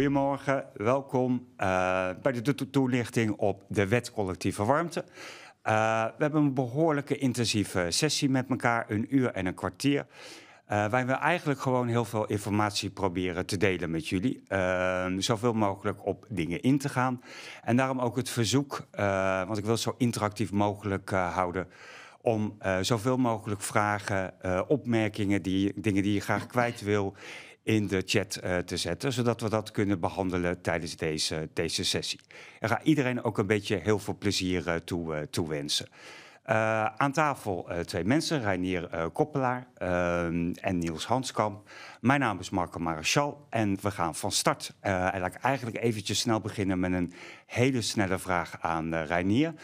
Goedemorgen, welkom eh, bij de toelichting op de wet collectieve warmte. Eh, we hebben een behoorlijke intensieve sessie met elkaar, een uur en een kwartier. Uh, eh, willen we eigenlijk gewoon heel veel informatie proberen te delen met jullie. Ehm, zoveel mogelijk op dingen in te gaan. En daarom ook het verzoek, want ik wil het zo interactief mogelijk houden om zoveel mogelijk vragen, opmerkingen, die, dingen die je graag kwijt wil, in de chat eh, te zetten, zodat we dat kunnen behandelen tijdens deze, deze sessie. En ga iedereen ook een beetje heel veel plezier eh, toe, eh, toewensen. aan tafel twee mensen, Reinier Koppelaar ehm, en Niels Hanskamp. Mijn naam is Marco Marachal en we gaan van start. en laat ik eigenlijk eventjes snel beginnen met een hele snelle vraag aan Reinier.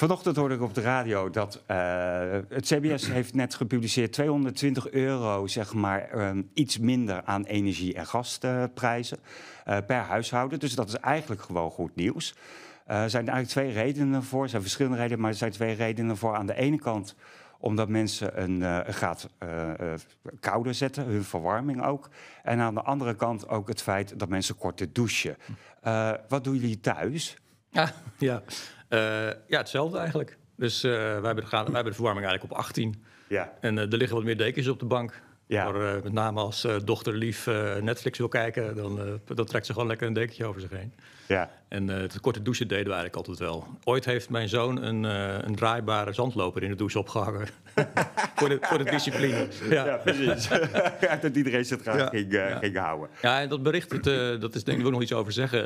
Vanochtend hoorde ik op de radio dat eh, het CBS heeft net gepubliceerd 220 euro, zeg maar, ehm, iets minder aan energie- en gasprijzen eh, per huishouden. Dus dat is eigenlijk gewoon goed nieuws. Eh, er zijn eigenlijk twee redenen voor. Er zijn verschillende redenen, maar er zijn twee redenen voor. Aan de ene kant omdat mensen een uh, gaat uh, kouder zetten, hun verwarming ook. En aan de andere kant ook het feit dat mensen korter douchen. wat doen jullie thuis? ja, eh, ja, hetzelfde eigenlijk. Dus eh, wij, hebben de, wij hebben de verwarming eigenlijk op 18. Ja. En eh, er liggen wat meer dekens op de bank. Ja. met name als uh, dochter lief Netflix wil kijken, dan, dan trekt ze gewoon lekker een dekentje over zich heen. Ja. En uh, het korte douchen deden we eigenlijk altijd wel. Ooit heeft mijn zoon een, eh, een draaibare zandloper in de douche opgehangen. voor, de, voor de discipline. Ja, ja precies. dat iedereen zich graag ging, uh, ja. ging, houden. Ja, en dat bericht, het, dat is denk ik ook nog iets over zeggen.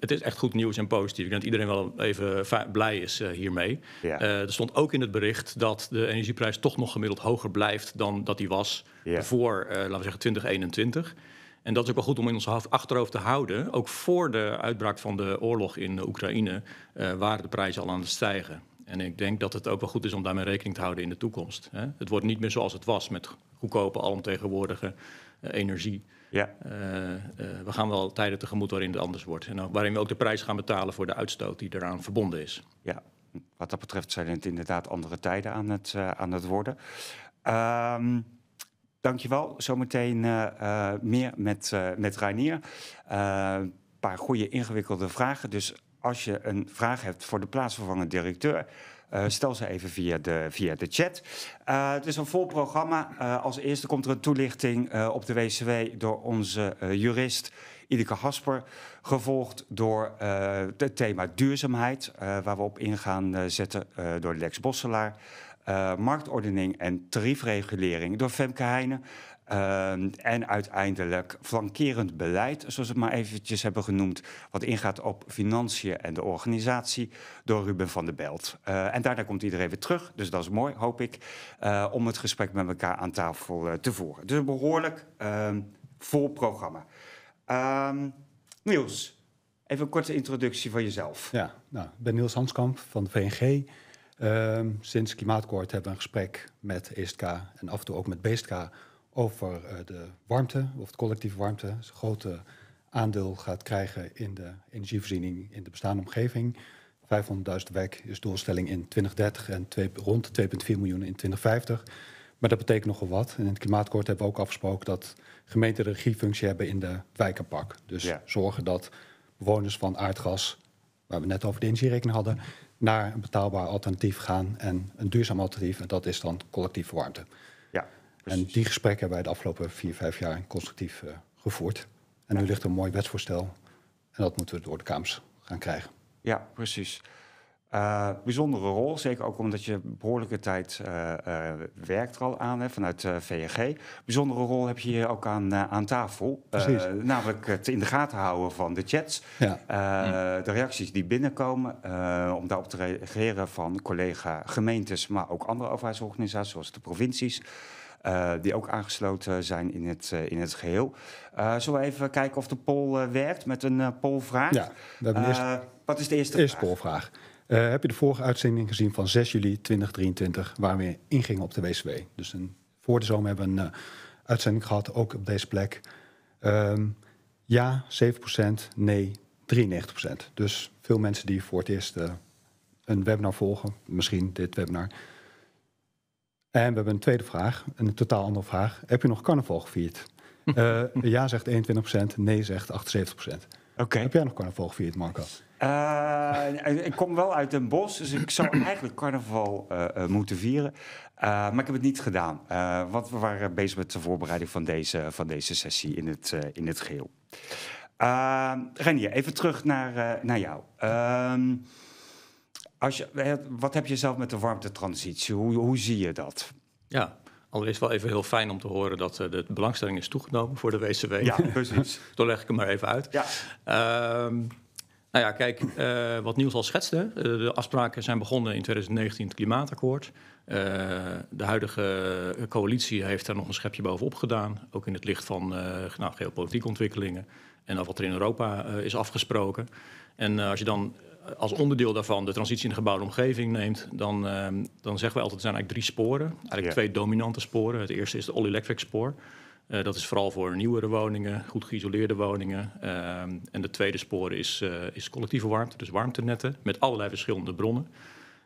Het is echt goed nieuws en positief. Ik denk dat iedereen wel even blij is hiermee. er stond ook in het bericht dat de energieprijs toch nog gemiddeld hoger blijft dan dat die was voor, laten we zeggen, 2021. En dat is ook wel goed om in ons achterhoofd te houden. Ook voor de uitbraak van de oorlog in Oekraïne eh, waren de prijzen al aan het stijgen. En ik denk dat het ook wel goed is om daarmee rekening te houden in de toekomst. Hè. Het wordt niet meer zoals het was met goedkope, alomtegenwoordige eh, energie. Ja. Eh, we gaan wel tijden tegemoet waarin het anders wordt. En waarin we ook de prijs gaan betalen voor de uitstoot die eraan verbonden is. Ja, wat dat betreft zijn het inderdaad andere tijden aan het, aan het worden. Ehm, Dankjewel. Zometeen eh, eh, meer met, uh, met Rainier. Een paar goede ingewikkelde vragen. Dus als je een vraag hebt voor de plaatsvervangend directeur, stel ze even via de, via de chat. het is een vol programma. als eerste komt er een toelichting op de WCW door onze jurist Ideke Hasper. Gevolgd door het thema duurzaamheid, waar we op ingaan zetten door Lex Bosselaar. Eh, marktordening en tariefregulering door Femke Heijnen. Eh, en uiteindelijk flankerend beleid, zoals we het maar eventjes hebben genoemd, wat ingaat op financiën en de organisatie door Ruben van der Belt. Eh, en daarna komt iedereen weer terug, dus dat is mooi, hoop ik, om het gesprek met elkaar aan tafel te voeren. Dus een behoorlijk ehm, vol programma. Ehm, Niels, even een korte introductie van jezelf. Ja, nou, ik ben Niels Hanskamp van de VNG. Um, sinds Klimaatakkoord hebben we een gesprek met ESTK en af en toe ook met BSK over eh, de warmte, of de collectieve warmte. een grote aandeel gaat krijgen in de energievoorziening in de bestaande omgeving. 500.000 wek is doelstelling in 2030 en twee, rond 2,4 miljoen in 2050. Maar dat betekent nogal wat. En in het klimaatakkoord hebben we ook afgesproken dat gemeenten de regiefunctie hebben in de wijkenpak. Dus zorgen dat bewoners van aardgas, waar we net over de energierekening hadden, naar een betaalbaar alternatief gaan en een duurzaam alternatief. En dat is dan collectieve warmte. Ja, en die gesprekken hebben wij de afgelopen vier, vijf jaar constructief eh, gevoerd. En nu ligt een mooi wetsvoorstel en dat moeten we door de Kamers gaan krijgen. Ja, precies. Uh, bijzondere rol, zeker ook omdat je behoorlijke tijd eh, eh, werkt er al aan hè, vanuit VNG. Bijzondere rol heb je hier ook aan, aan tafel. namelijk het in de gaten houden van de chats, mm. de reacties die binnenkomen, om daarop te reageren van collega gemeentes, maar ook andere overheidsorganisaties zoals de provincies. die ook aangesloten zijn in het, in het geheel. zullen we even kijken of de poll werkt met een polvraag? Ja, wat is de eerste, eerste vraag? Eh, heb je de vorige uitzending gezien van 6 juli 2023, waar we ingingen op de WCW? Dus een, voor de zomer hebben we een eh, uitzending gehad, ook op deze plek. Um, ja, 7%, nee, 93%. Dus veel mensen die voor het eerst eh, een webinar volgen, misschien dit webinar. En we hebben een tweede vraag, een totaal andere vraag. Heb je nog carnaval gevierd? ja zegt 21%, nee zegt 78%. Oké. Heb jij nog carnaval gevierd, Marco? Eh, ik kom wel uit een bos, dus ik zou eigenlijk carnaval eh, eh, moeten vieren. maar ik heb het niet gedaan, want we waren bezig met de voorbereiding van deze, van deze sessie in het, in het geheel. Renier, even terug naar, naar jou. Ehm, als je, wat heb je zelf met de warmtetransitie? Hoe, hoe zie je dat? Ja, Allereerst wel even heel fijn om te horen dat de belangstelling is toegenomen voor de WCW. Ja, precies. Zo leg ik hem maar even uit. Ja. Ehm, nou ja, kijk, eh, wat nieuws al schetste. Eh, de afspraken zijn begonnen in 2019, het klimaatakkoord. Eh, de huidige coalitie heeft daar nog een schepje bovenop gedaan. Ook in het licht van nou, geopolitieke ontwikkelingen. En wat er in Europa is afgesproken. En als je dan als onderdeel daarvan de transitie in de gebouwde omgeving neemt, dan, dan zeggen we altijd: er zijn eigenlijk drie sporen. Eigenlijk twee dominante sporen. Het eerste is het all-electric spoor. Eh, dat is vooral voor nieuwere woningen, goed geïsoleerde woningen. Eh, en de tweede spoor is, eh, is collectieve warmte, dus warmtenetten met allerlei verschillende bronnen.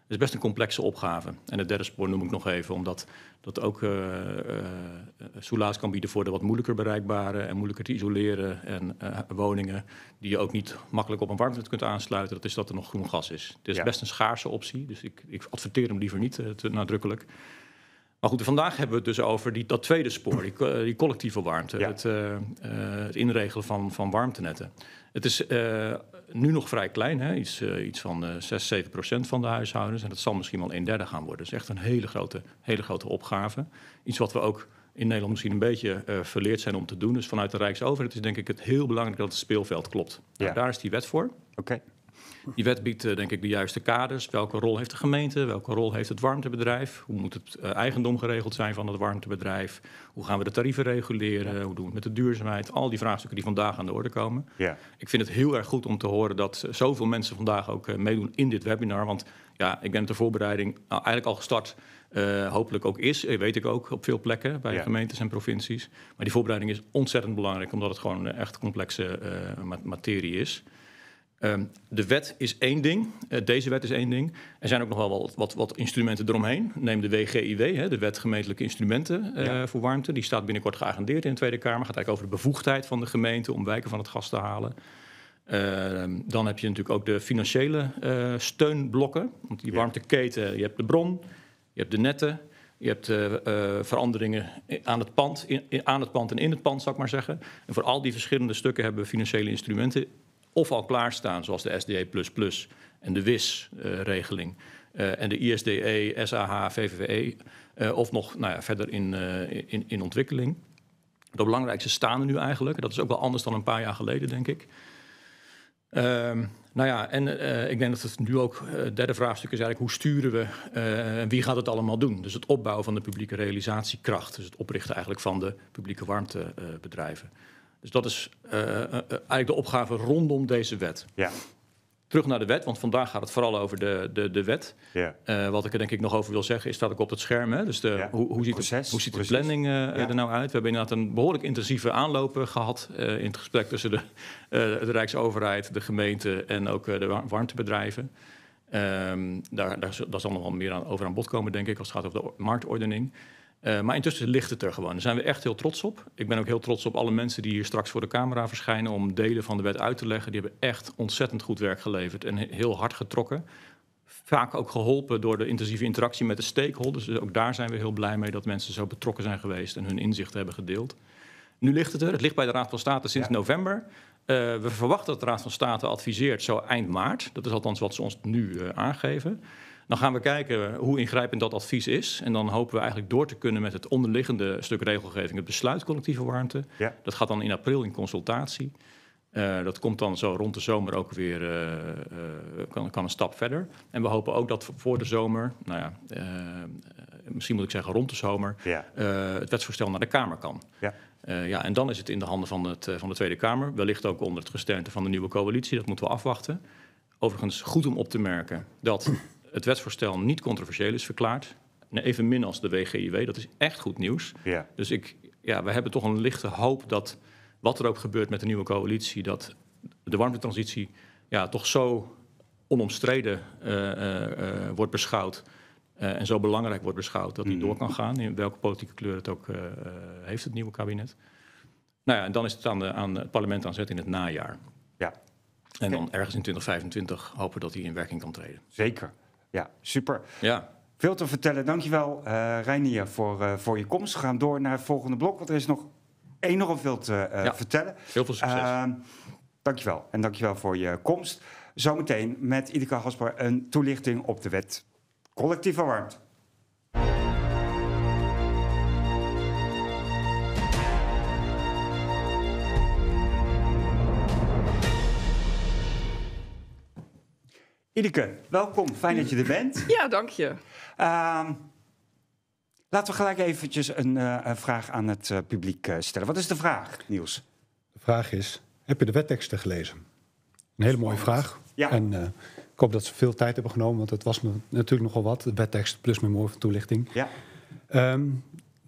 Het is best een complexe opgave. En het derde spoor noem ik nog even, omdat dat ook soelaas kan bieden voor de wat moeilijker bereikbare en moeilijker te isoleren en woningen die je ook niet makkelijk op een warmtenet kunt aansluiten. Dat is dat er nog groen gas is. Het is best een schaarse optie, dus ik, ik adverteer hem liever niet te nadrukkelijk. Maar goed, vandaag hebben we het dus over die, dat tweede spoor, die, eh, collectieve warmte. Het, eh, eh, het, inregelen van, van warmtenetten. Het is nu nog vrij klein, hè? Iets, iets van uh, 6, 7 procent van de huishoudens. En dat zal misschien wel een derde gaan worden. Dat is echt een hele grote, hele grote opgave. Iets wat we ook in Nederland misschien een beetje verleerd zijn om te doen. Dus vanuit de Rijksoverheid is denk ik het heel belangrijk dat het speelveld klopt. Nou, daar is die wet voor. Oké. Die wet biedt eh, denk ik de juiste kaders. Welke rol heeft de gemeente? Welke rol heeft het warmtebedrijf? Hoe moet het eh, eigendom geregeld zijn van het warmtebedrijf? Hoe gaan we de tarieven reguleren? Hoe doen we het met de duurzaamheid? Al die vraagstukken die vandaag aan de orde komen. Ja. Ik vind het heel erg goed om te horen dat eh, zoveel mensen vandaag ook meedoen in dit webinar. Want ja, ik ben de voorbereiding nou, eigenlijk al gestart. Uh, hopelijk ook is, weet ik ook op veel plekken bij ja. gemeentes en provincies. Maar die voorbereiding is ontzettend belangrijk, omdat het gewoon een echt complexe materie is. Ehm, de wet is één ding, eh, deze wet is één ding. Er zijn ook nog wel wat, wat, wat instrumenten eromheen. Neem de WGIW, hè, de Wet Gemeentelijke Instrumenten eh, voor Warmte. Die staat binnenkort geagendeerd in de Tweede Kamer. Gaat eigenlijk over de bevoegdheid van de gemeente om wijken van het gas te halen. Ehm, dan heb je natuurlijk ook de financiële eh, steunblokken. Want die warmteketen, je hebt de bron, je hebt de netten. Je hebt uh, veranderingen aan het, pand, in, aan het pand en in het pand, zou ik maar zeggen. En voor al die verschillende stukken hebben we financiële instrumenten of al klaarstaan, zoals de SDE en de WIS-regeling eh, eh, en de ISDE, SAH, VVWE, eh, of nog nou ja, verder in, in, in ontwikkeling. De belangrijkste staan er nu eigenlijk. Dat is ook wel anders dan een paar jaar geleden, denk ik. Um, nou ja, en ik denk dat het nu ook het derde vraagstuk is eigenlijk hoe sturen we en wie gaat het allemaal doen? Dus het opbouwen van de publieke realisatiekracht, dus het oprichten eigenlijk van de publieke warmtebedrijven. Dus dat is eh, eh, eigenlijk de opgave rondom deze wet. Ja. Terug naar de wet, want vandaag gaat het vooral over de, de, de wet. Ja. Eh, wat ik er denk ik nog over wil zeggen, is staat ik op het scherm. Hè? Dus de, hoe, hoe, ziet Proces, de, hoe ziet de planning er nou uit? We hebben inderdaad een behoorlijk intensieve aanloop gehad in het gesprek tussen de, de Rijksoverheid, de gemeente en ook de warmtebedrijven. Um, daar, daar, daar zal nog wel meer aan, over aan bod komen, denk ik, als het gaat over de marktordening. Eh, maar intussen ligt het er gewoon. Daar zijn we echt heel trots op. Ik ben ook heel trots op alle mensen die hier straks voor de camera verschijnen om delen van de wet uit te leggen. Die hebben echt ontzettend goed werk geleverd en heel hard getrokken. Vaak ook geholpen door de intensieve interactie met de stakeholders. Dus ook daar zijn we heel blij mee dat mensen zo betrokken zijn geweest en hun inzichten hebben gedeeld. Nu ligt het er. Het ligt bij de Raad van State sinds november. Eh, we verwachten dat de Raad van State adviseert zo eind maart. Dat is althans wat ze ons nu eh, aangeven. Dan gaan we kijken hoe ingrijpend dat advies is. En dan hopen we eigenlijk door te kunnen met het onderliggende stuk regelgeving, het besluit collectieve warmte. Dat gaat dan in april in consultatie. Eh, dat komt dan zo rond de zomer ook weer, eh, eh, kan, kan, een stap verder. En we hopen ook dat voor de zomer, nou ja, misschien moet ik zeggen rond de zomer, het wetsvoorstel naar de Kamer kan. Ja. ja, en dan is het in de handen van, het, van de Tweede Kamer. Wellicht ook onder het gesteunte van de nieuwe coalitie. Dat moeten we afwachten. Overigens goed om op te merken dat het wetsvoorstel niet controversieel is verklaard. Evenmin als de WGIW, dat is echt goed nieuws. Ja. Dus ik, ja, we hebben toch een lichte hoop dat wat er ook gebeurt met de nieuwe coalitie, dat de warmtetransitie ja, toch zo onomstreden eh, eh, eh, wordt beschouwd. en zo belangrijk wordt beschouwd dat die mhm. door kan gaan, in welke politieke kleur het ook heeft, het nieuwe kabinet. Nou ja, en dan is het aan, de, aan het parlement aan zet in het najaar. Ja. En dan ergens in 2025 hopen dat hij in werking kan treden. Zeker. Ja, super. Ja. Veel te vertellen. Dankjewel, uh, Reinier, voor, eh, voor je komst. We gaan door naar het volgende blok, want er is nog enorm veel te eh, vertellen. Heel veel succes. Uh, dankjewel. En dankjewel voor je komst. Zometeen met Idika Gaspar een toelichting op de wet collectief verwarmd. Ineke, welkom. Fijn dat je er bent. Ja, dank je. Ehm, laten we gelijk eventjes een eh, vraag aan het eh, publiek eh, stellen. Wat is de vraag, Niels? De vraag is, heb je de wetteksten gelezen? Een hele mooie vraag. Ja. ik hoop dat ze veel tijd hebben genomen, want het was me natuurlijk nogal wat. De wettekst plus mijn mooie toelichting. Ja. Ehm,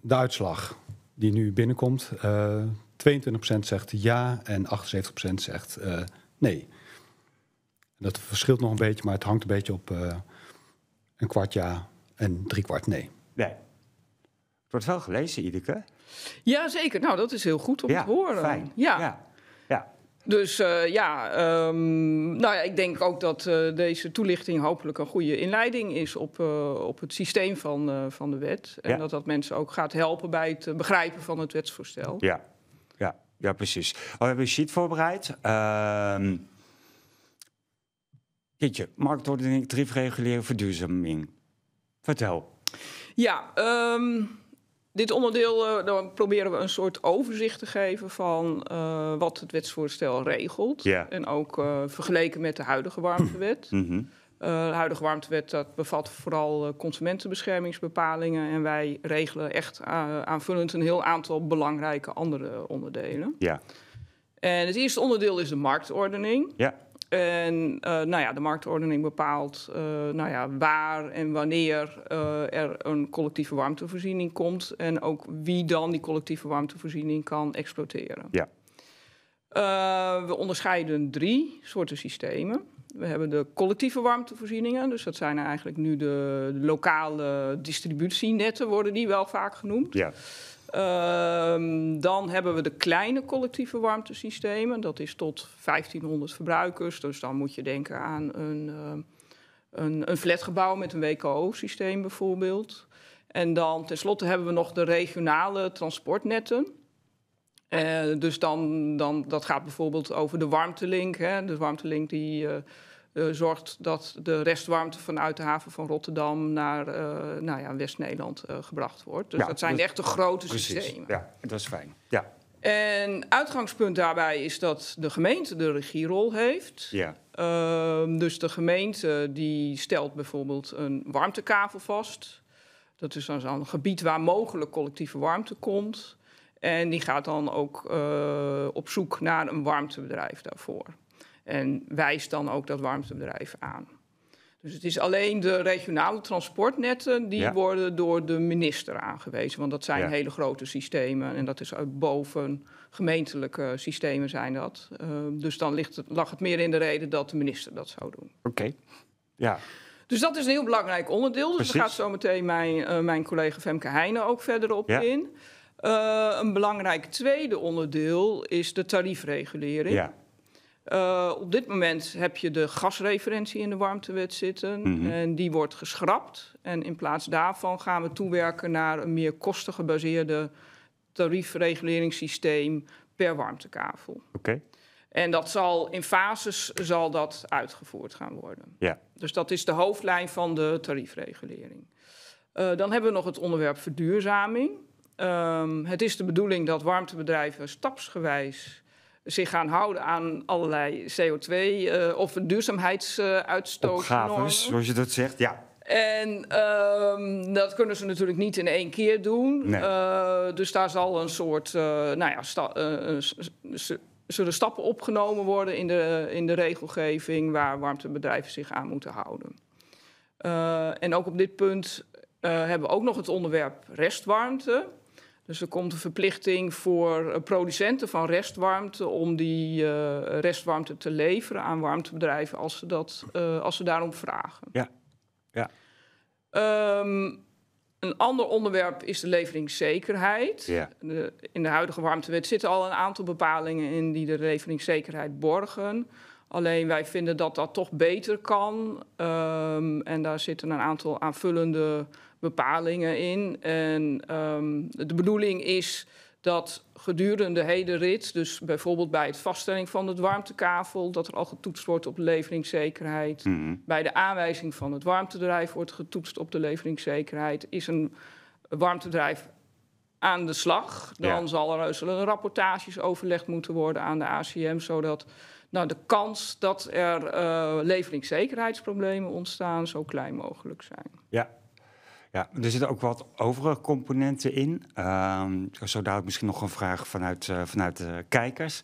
de uitslag die nu binnenkomt. 22% zegt ja en 78% zegt nee dat verschilt nog een beetje, maar het hangt een beetje op eh, een kwart ja en drie kwart nee. Nee. Het wordt wel gelezen, Ideke. Ja, zeker. Nou, dat is heel goed om te horen. Fijn. ja. ja. ja. Dus eh, ja, ehm, nou ja, ik denk ook dat eh, deze toelichting hopelijk een goede inleiding is op, op het systeem van, van de wet. En dat dat mensen ook gaat helpen bij het begrijpen van het wetsvoorstel. Ja, ja, ja precies. Oh, we hebben een sheet voorbereid. Ehm, Jeetje, marktordening, reguleren, verduurzaming. Vertel. Ja, ehm, dit onderdeel eh, dan proberen we een soort overzicht te geven van eh, wat het wetsvoorstel regelt. En ook eh, vergeleken met de huidige warmtewet. Mhm. de huidige warmtewet dat bevat vooral consumentenbeschermingsbepalingen. En wij regelen echt aanvullend een heel aantal belangrijke andere onderdelen. Ja. En het eerste onderdeel is de marktordening. Ja. En eh, nou ja, de marktordening bepaalt eh, nou ja, waar en wanneer eh, er een collectieve warmtevoorziening komt. En ook wie dan die collectieve warmtevoorziening kan exploiteren. Ja. we onderscheiden drie soorten systemen. We hebben de collectieve warmtevoorzieningen. Dus dat zijn eigenlijk nu de lokale distributienetten, worden die wel vaak genoemd. Ja. Ehm, dan hebben we de kleine collectieve warmtesystemen. Dat is tot 1500 verbruikers. Dus dan moet je denken aan een, ehm, een, een flatgebouw met een WKO-systeem bijvoorbeeld. En dan tenslotte hebben we nog de regionale transportnetten. Eh, dus dan, dan, dat gaat bijvoorbeeld over de warmtelink. Hè. De warmtelink die... Eh, eh, zorgt dat de restwarmte vanuit de haven van Rotterdam naar eh, nou ja, West-Nederland eh, gebracht wordt. Dus ja, dat zijn dus, echt de grote precies, systemen. Ja, dat is fijn. Ja. En uitgangspunt daarbij is dat de gemeente de regierol heeft. Ja. Ehm, dus de gemeente die stelt bijvoorbeeld een warmtekavel vast. Dat is dan een gebied waar mogelijk collectieve warmte komt. En die gaat dan ook op zoek naar een warmtebedrijf daarvoor en wijst dan ook dat warmtebedrijf aan. Dus het is alleen de regionale transportnetten die worden door de minister aangewezen. Want dat zijn hele grote systemen en dat is boven gemeentelijke systemen zijn dat. Ehm, dus dan ligt lag het meer in de reden dat de minister dat zou doen. Oké, ja. Dus dat is een heel belangrijk onderdeel. Dus Precies. daar gaat zo meteen mijn, eh, mijn collega Femke Heijnen ook verder op in. Eh, een belangrijk tweede onderdeel is de tariefregulering. Ja. Eh, op dit moment heb je de gasreferentie in de warmtewet zitten. Mhm. En die wordt geschrapt. En in plaats daarvan gaan we toewerken naar een meer kostengebaseerde tariefreguleringssysteem per warmtekavel. Oké. En dat zal in fases zal dat uitgevoerd gaan worden. Ja. Dus dat is de hoofdlijn van de tariefregulering. Eh, dan hebben we nog het onderwerp verduurzaming. Ehm, het is de bedoeling dat warmtebedrijven stapsgewijs zich gaan houden aan allerlei CO2- eh, of duurzaamheidsuitstoot. Opgaves, zoals je dat zegt, ja. En ehm, dat kunnen ze natuurlijk niet in één keer doen. Eh, dus daar zal een soort, eh, nou ja, zullen stappen opgenomen worden in de, in de regelgeving waar warmtebedrijven zich aan moeten houden. en ook op dit punt hebben we ook nog het onderwerp restwarmte. Dus er komt een verplichting voor eh, producenten van restwarmte om die eh, restwarmte te leveren aan warmtebedrijven als ze, dat, eh, als ze daarom vragen. Ja. ja. Ehm, een ander onderwerp is de leveringszekerheid. Ja. in de huidige warmtewet zitten al een aantal bepalingen in die de leveringszekerheid borgen. Alleen wij vinden dat dat toch beter kan. Ehm, en daar zitten een aantal aanvullende bepalingen in. En ehm, de bedoeling is dat gedurende de hele rit, dus bijvoorbeeld bij het vaststelling van het warmtekavel, dat er al getoetst wordt op leveringszekerheid. Mhm. Bij de aanwijzing van het warmtedrijf wordt getoetst op de leveringszekerheid. Is een warmtedrijf aan de slag, dan zal er, zullen rapportages overlegd moeten worden aan de ACM, zodat nou, de kans dat er eh, leveringszekerheidsproblemen ontstaan zo klein mogelijk zijn. Ja, ja, er zitten ook wat overige componenten in. Uh, zo dadelijk misschien nog een vraag vanuit, eh, vanuit de kijkers.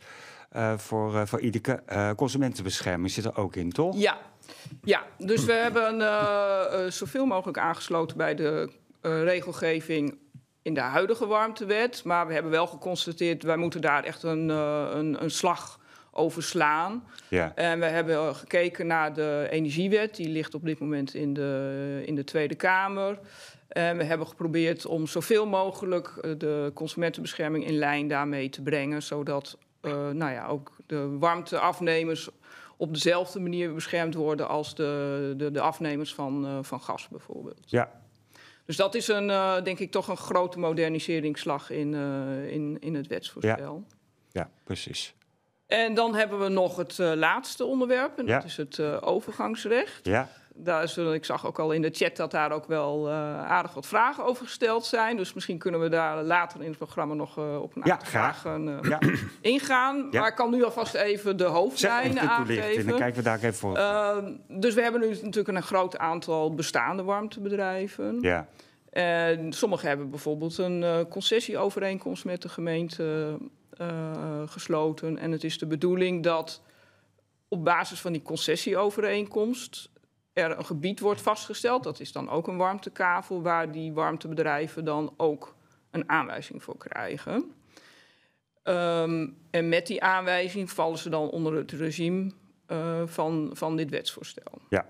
Eh, voor, eh, voor iedere consumentenbescherming zit er ook in, toch? Ja, ja. dus we hebben zoveel mogelijk aangesloten bij de regelgeving in de huidige warmtewet. Maar we hebben wel geconstateerd, wij moeten daar echt een, een, een slag overslaan. Ja. En we hebben gekeken naar de energiewet. Die ligt op dit moment in de, in de Tweede Kamer. En we hebben geprobeerd om zoveel mogelijk eh, de consumentenbescherming in lijn daarmee te brengen. Zodat eh, nou ja, ook de warmteafnemers op dezelfde manier beschermd worden als de, de, de afnemers van, eh, van gas bijvoorbeeld. Ja. Dus dat is een, denk ik toch een grote moderniseringsslag in, in, in het wetsvoorstel. Ja, ja precies. En dan hebben we nog het eh, laatste onderwerp, en dat is het eh, overgangsrecht. Ja. Daar is, ik zag ook al in de chat dat daar ook wel eh, aardig wat vragen over gesteld zijn. Dus misschien kunnen we daar later in het programma nog op een aantal vragen ja. ingaan. Maar ik kan nu alvast even de hoofdlijnen aangeven. dan kijken we daar even voor. Ehm, dus we hebben nu natuurlijk een groot aantal bestaande warmtebedrijven. Ja. En sommige hebben bijvoorbeeld een concessieovereenkomst met de gemeente eh, gesloten. En het is de bedoeling dat op basis van die concessieovereenkomst er een gebied wordt vastgesteld. Dat is dan ook een warmtekavel waar die warmtebedrijven dan ook een aanwijzing voor krijgen. Ehm, en met die aanwijzing vallen ze dan onder het regime eh, van, van dit wetsvoorstel. Ja,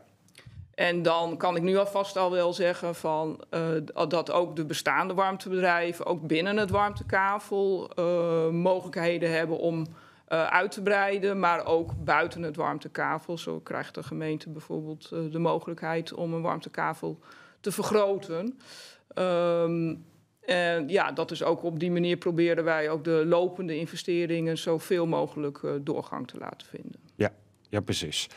en dan kan ik nu alvast al wel zeggen van, eh, dat ook de bestaande warmtebedrijven, ook binnen het warmtekavel, eh, mogelijkheden hebben om eh, uit te breiden, maar ook buiten het warmtekavel. Zo krijgt de gemeente bijvoorbeeld de mogelijkheid om een warmtekavel te vergroten. Ehm, en ja, dat is ook op die manier proberen wij ook de lopende investeringen zoveel mogelijk doorgang te laten vinden. Ja, ja precies.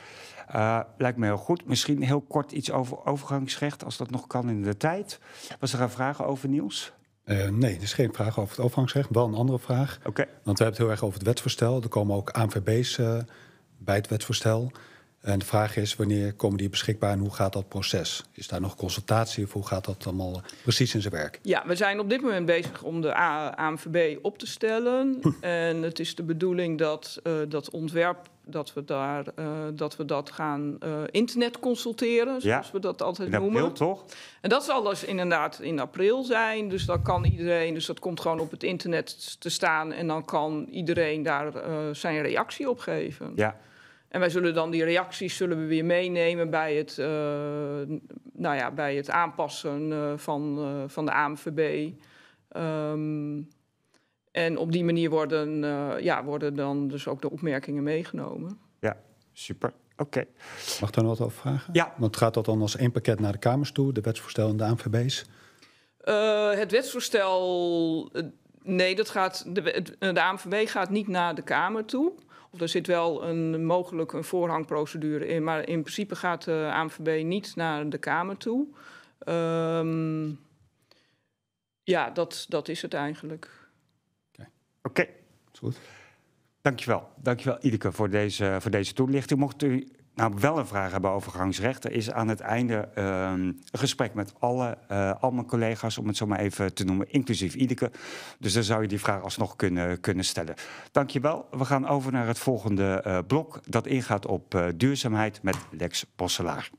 Eh, lijkt me heel goed. Misschien heel kort iets over overgangsrecht, als dat nog kan in de tijd. Was er een vraag over nieuws? Eh, nee, er is geen vraag over het overgangsrecht. Wel een andere vraag. Oké. Want we hebben het heel erg over het wetsvoorstel. Er komen ook ANVB's eh, bij het wetsvoorstel. En de vraag is, wanneer komen die beschikbaar en hoe gaat dat proces? Is daar nog consultatie of hoe gaat dat allemaal precies in zijn werk? Ja, we zijn op dit moment bezig om de ANVB op te stellen. en het is de bedoeling dat dat ontwerp dat we, daar, eh, dat, we dat gaan eh, internet consulteren, zoals we dat altijd in noemen. toch? En dat zal dus inderdaad in april zijn. Dus dan kan iedereen, dus dat komt gewoon op het internet te staan. En dan kan iedereen daar eh, zijn reactie op geven. Ja. En wij zullen dan die reacties zullen we weer meenemen bij het, nou ja, bij het aanpassen van, van de AMVB. Um, ehm, en op die manier worden, eh, ja, worden dan dus ook de opmerkingen meegenomen. Ja, super. Oké. Mag ik daar nog wat over vragen? Ja. Want gaat dat dan als één pakket naar de Kamers toe, de wetsvoorstel en de ANVB's? Eh, het wetsvoorstel, eh, nee, dat gaat, de, de ANVB gaat niet naar de Kamer toe. Of er zit wel een, mogelijk een voorhangprocedure in, maar in principe gaat de ANVB niet naar de Kamer toe. Ehm, ja, dat, dat is het eigenlijk. Oké. Okay. wel, dank Dankjewel. Dankjewel, Ideke, voor deze, voor deze toelichting. Mocht u nou wel een vraag hebben over gangsrechten, is aan het einde ehm, een gesprek met alle, eh, al mijn collega's, om het zo maar even te noemen, inclusief Ideke. Dus dan zou je die vraag alsnog kunnen, kunnen stellen. Dankjewel. We gaan over naar het volgende eh, blok, dat ingaat op eh, duurzaamheid met Lex Bosselaar.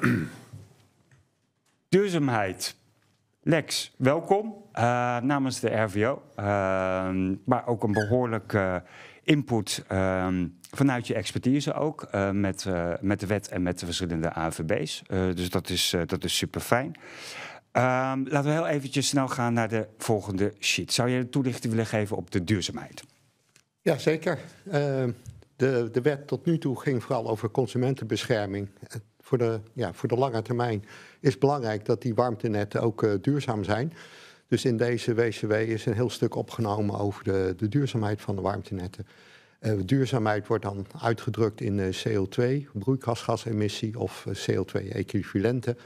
Duurzaamheid. Lex, welkom eh, namens de RVO. Ehm, maar ook een behoorlijke input ehm, vanuit je expertise ook. Eh, met, eh, met de wet en met de verschillende AVB's. dus dat is, dat is super fijn. Ehm, laten we heel eventjes snel gaan naar de volgende sheet. Zou je een toelichting willen geven op de duurzaamheid? Jazeker. Uh, de, de wet tot nu toe ging vooral over consumentenbescherming voor de, ja, voor de lange termijn is belangrijk dat die warmtenetten ook eh, duurzaam zijn. Dus in deze WCW is een heel stuk opgenomen over de, de duurzaamheid van de warmtenetten. Eh, duurzaamheid wordt dan uitgedrukt in eh, CO2, broeikasgasemissie of CO2-equivalenten.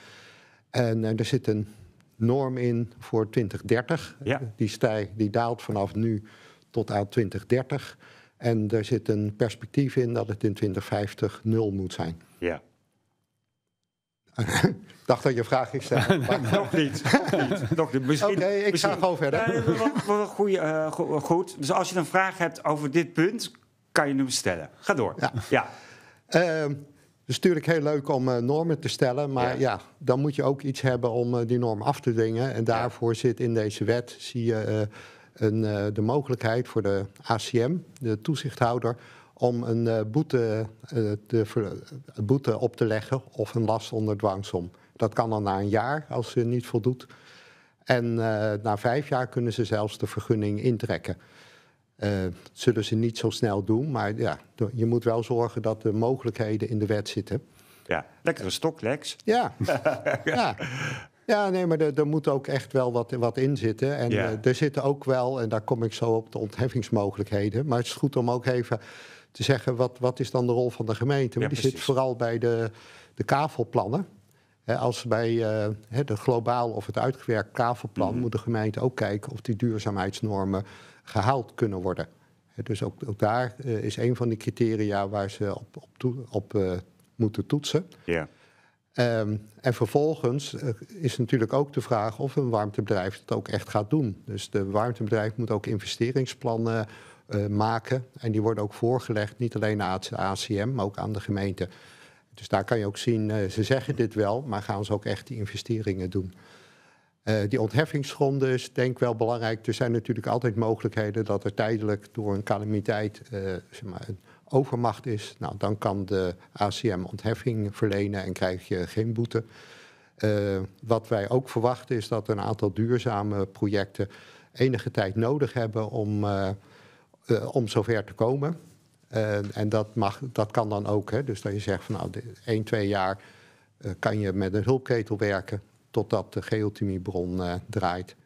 En er zit een norm in voor 2030. Die, stij, die daalt vanaf nu tot aan 2030. En er zit een perspectief in dat het in 2050 nul moet zijn. Ja. Ik dacht dat je vraag ging stellen. nog niet. Nog niet. Misschien, Oké, ik ga gewoon verder. goed. Dus als je een vraag hebt over dit punt, kan je hem stellen. Ga door. Ja. ja. Ehm, het is natuurlijk heel leuk om eh, normen te stellen, maar ja. dan moet je ook iets hebben om eh, die norm af te dwingen. En daarvoor zit in deze wet, zie je eh, een, de mogelijkheid voor de ACM, de toezichthouder, om een eh, boete, eh, boete op te leggen of een last onder dwangsom. Dat kan dan na een jaar als ze niet voldoet. En eh, na vijf jaar kunnen ze zelfs de vergunning intrekken. dat zullen ze niet zo snel doen, maar ja, je moet wel zorgen dat de mogelijkheden in de wet zitten. Ja, lekkere stoklex. Ja. ja. ja. nee, maar er, moet ook echt wel wat, wat in zitten. En er zitten ook wel, en daar kom ik zo op, de ontheffingsmogelijkheden. Maar het is goed om ook even te zeggen wat, wat is dan de rol van de gemeente. Maar die zit vooral bij de, de kavelplannen. als bij het eh, de globaal of het uitgewerkt kavelplan mhm. moet de gemeente ook kijken of die duurzaamheidsnormen gehaald kunnen worden. dus ook, ook daar eh, is een van de criteria waar ze op, op, op eh, moeten toetsen. Ehm, en vervolgens is natuurlijk ook de vraag of een warmtebedrijf het ook echt gaat doen. Dus de warmtebedrijf moet ook investeringsplannen eh, maken. En die worden ook voorgelegd, niet alleen aan de ACM, maar ook aan de gemeente. Dus daar kan je ook zien, eh, ze zeggen dit wel, maar gaan ze ook echt die investeringen doen. Eh, die ontheffingsgronden is denk ik wel belangrijk. Er zijn natuurlijk altijd mogelijkheden dat er tijdelijk door een calamiteit zeg maar een overmacht is. Nou, dan kan de ACM ontheffing verlenen en krijg je geen boete. wat wij ook verwachten is dat een aantal duurzame projecten enige tijd nodig hebben om uh, om zover te komen. Eh, en dat, mag, dat kan dan ook. Hè? Dus dat je zegt van nou, 1, 2 jaar eh, kan je met een hulpketel werken totdat de geothermiebron draait.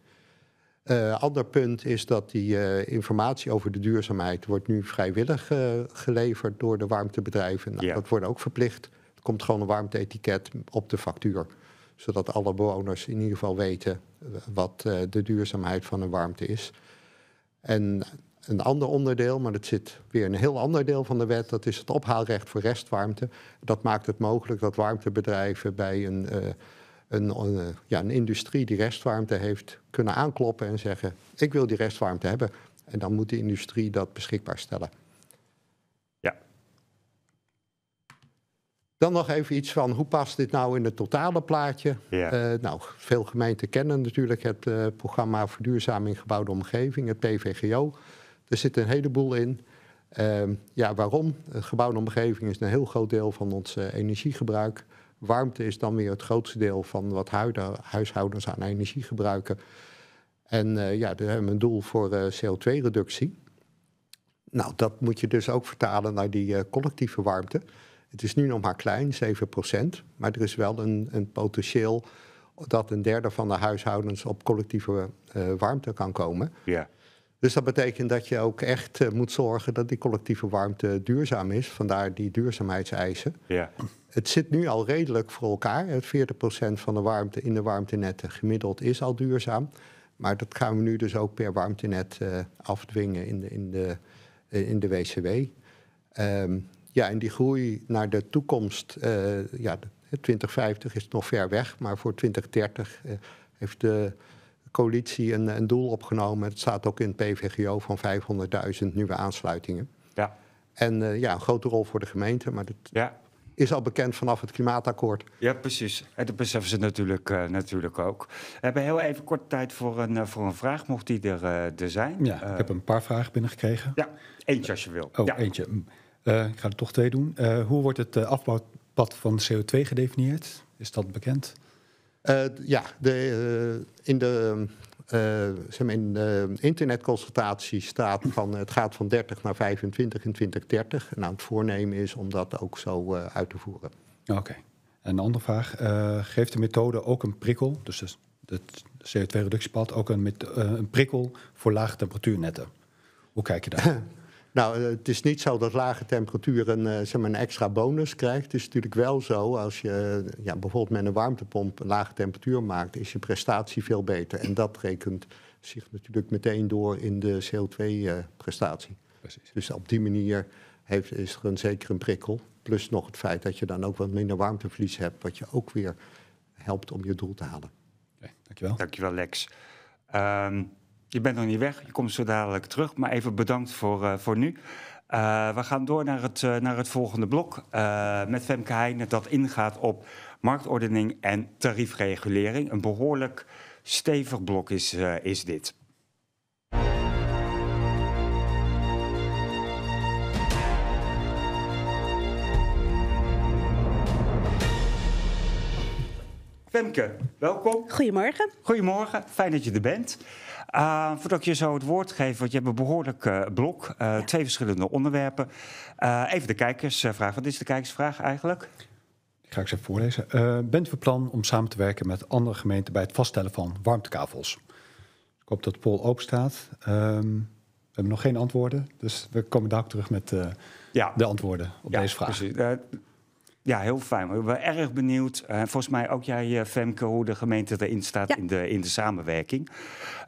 ander punt is dat die informatie over de duurzaamheid wordt nu vrijwillig geleverd door de warmtebedrijven. Nou, dat wordt ook verplicht. Er komt gewoon een warmteetiket op de factuur. Zodat alle bewoners in ieder geval weten wat de duurzaamheid van hun warmte is. En een ander onderdeel, maar dat zit weer in een heel ander deel van de wet. Dat is het ophaalrecht voor restwarmte. Dat maakt het mogelijk dat warmtebedrijven bij een, eh, een, eh, ja, een industrie die restwarmte heeft kunnen aankloppen en zeggen: Ik wil die restwarmte hebben. En dan moet de industrie dat beschikbaar stellen. Ja. Dan nog even iets van hoe past dit nou in het totale plaatje? Ja. Eh, nou, veel gemeenten kennen natuurlijk het programma Verduurzaming Gebouwde Omgeving, het PVGO. Er zit een heleboel in. Ehm, ja, waarom? Gebouwde omgeving is een heel groot deel van ons eh, energiegebruik. Warmte is dan weer het grootste deel van wat huishoudens aan energie gebruiken. En uh, ja, daar hebben we een doel voor eh, CO2-reductie. Nou, dat moet je dus ook vertalen naar die collectieve warmte. Het is nu nog maar klein, 7%, maar er is wel een, een potentieel dat een derde van de huishoudens op collectieve warmte kan komen. Ja. Dus dat betekent dat je ook echt eh, moet zorgen dat die collectieve warmte duurzaam is. Vandaar die duurzaamheidseisen. Ja. Het zit nu al redelijk voor elkaar. 40% van de warmte in de warmtenetten gemiddeld is al duurzaam. Maar dat gaan we nu dus ook per warmtenet eh, afdwingen in de, in de, eh, in de WCW. Ehm, ja, en die groei naar de toekomst, ja, 2050 is nog ver weg. Maar voor 2030 heeft de coalitie een, een doel opgenomen. Het staat ook in het PVGO van 500.000 nieuwe aansluitingen. Ja. En eh, ja, een grote rol voor de gemeente, maar dat ja. is al bekend vanaf het klimaatakkoord. Ja, precies. En dat beseffen ze natuurlijk, eh, natuurlijk ook. We hebben heel even kort tijd voor een, eh, voor een vraag, mocht die er, zijn. Ja, ik heb een paar vragen binnengekregen. Ja, eentje als je wil. Oh, eentje. Mm. ik ga er toch twee doen. hoe wordt het afbouwpad van CO2 gedefinieerd? Is dat bekend? Eh, ja, de, eh, in de uh, zeg maar in de internetconsultatie staat van het gaat van 30 naar 25 in 2030. En nou, het voornemen is om dat ook zo uit te voeren. Oké. Okay. Een andere vraag. geeft de methode ook een prikkel, dus het CO2-reductiepad, ook een, een prikkel voor lage temperatuurnetten? Hoe kijk je daar? Nou, eh, het is niet zo dat lage temperatuur een, eh, zeg maar een extra bonus krijgt. Het is natuurlijk wel zo, als je eh, ja, bijvoorbeeld met een warmtepomp een lage temperatuur maakt, is je prestatie veel beter. En dat rekent zich natuurlijk meteen door in de CO2-prestatie. Precies. Dus op die manier heeft, is er een, zeker een prikkel. Plus nog het feit dat je dan ook wat minder warmteverlies hebt, wat je ook weer helpt om je doel te halen. Okay, dankjewel. Dankjewel, Lex. Ehm, je bent nog niet weg, je komt zo dadelijk terug. Maar even bedankt voor, eh, voor nu. Eh, we gaan door naar het, eh, naar het volgende blok met Femke Heijnen... dat ingaat op marktordening en tariefregulering. Een behoorlijk stevig blok is, is dit. Femke, welkom. Goedemorgen. Goedemorgen, fijn dat je er bent. Eh, voordat ik je zo het woord geef, want je hebt een behoorlijk eh, blok, eh, twee verschillende onderwerpen. even de kijkersvraag. Wat is de kijkersvraag eigenlijk? Ik ga ik ze even voorlezen. bent u van plan om samen te werken met andere gemeenten bij het vaststellen van warmtekavels? Ik hoop dat de poll open staat. Ehm, we hebben nog geen antwoorden, dus we komen daar ook terug met ja. de antwoorden op deze vraag. Precies. Ja, heel fijn. We zijn erg benieuwd. Uh, volgens mij ook jij, eh, Femke, hoe de gemeente erin staat in, de, in de samenwerking.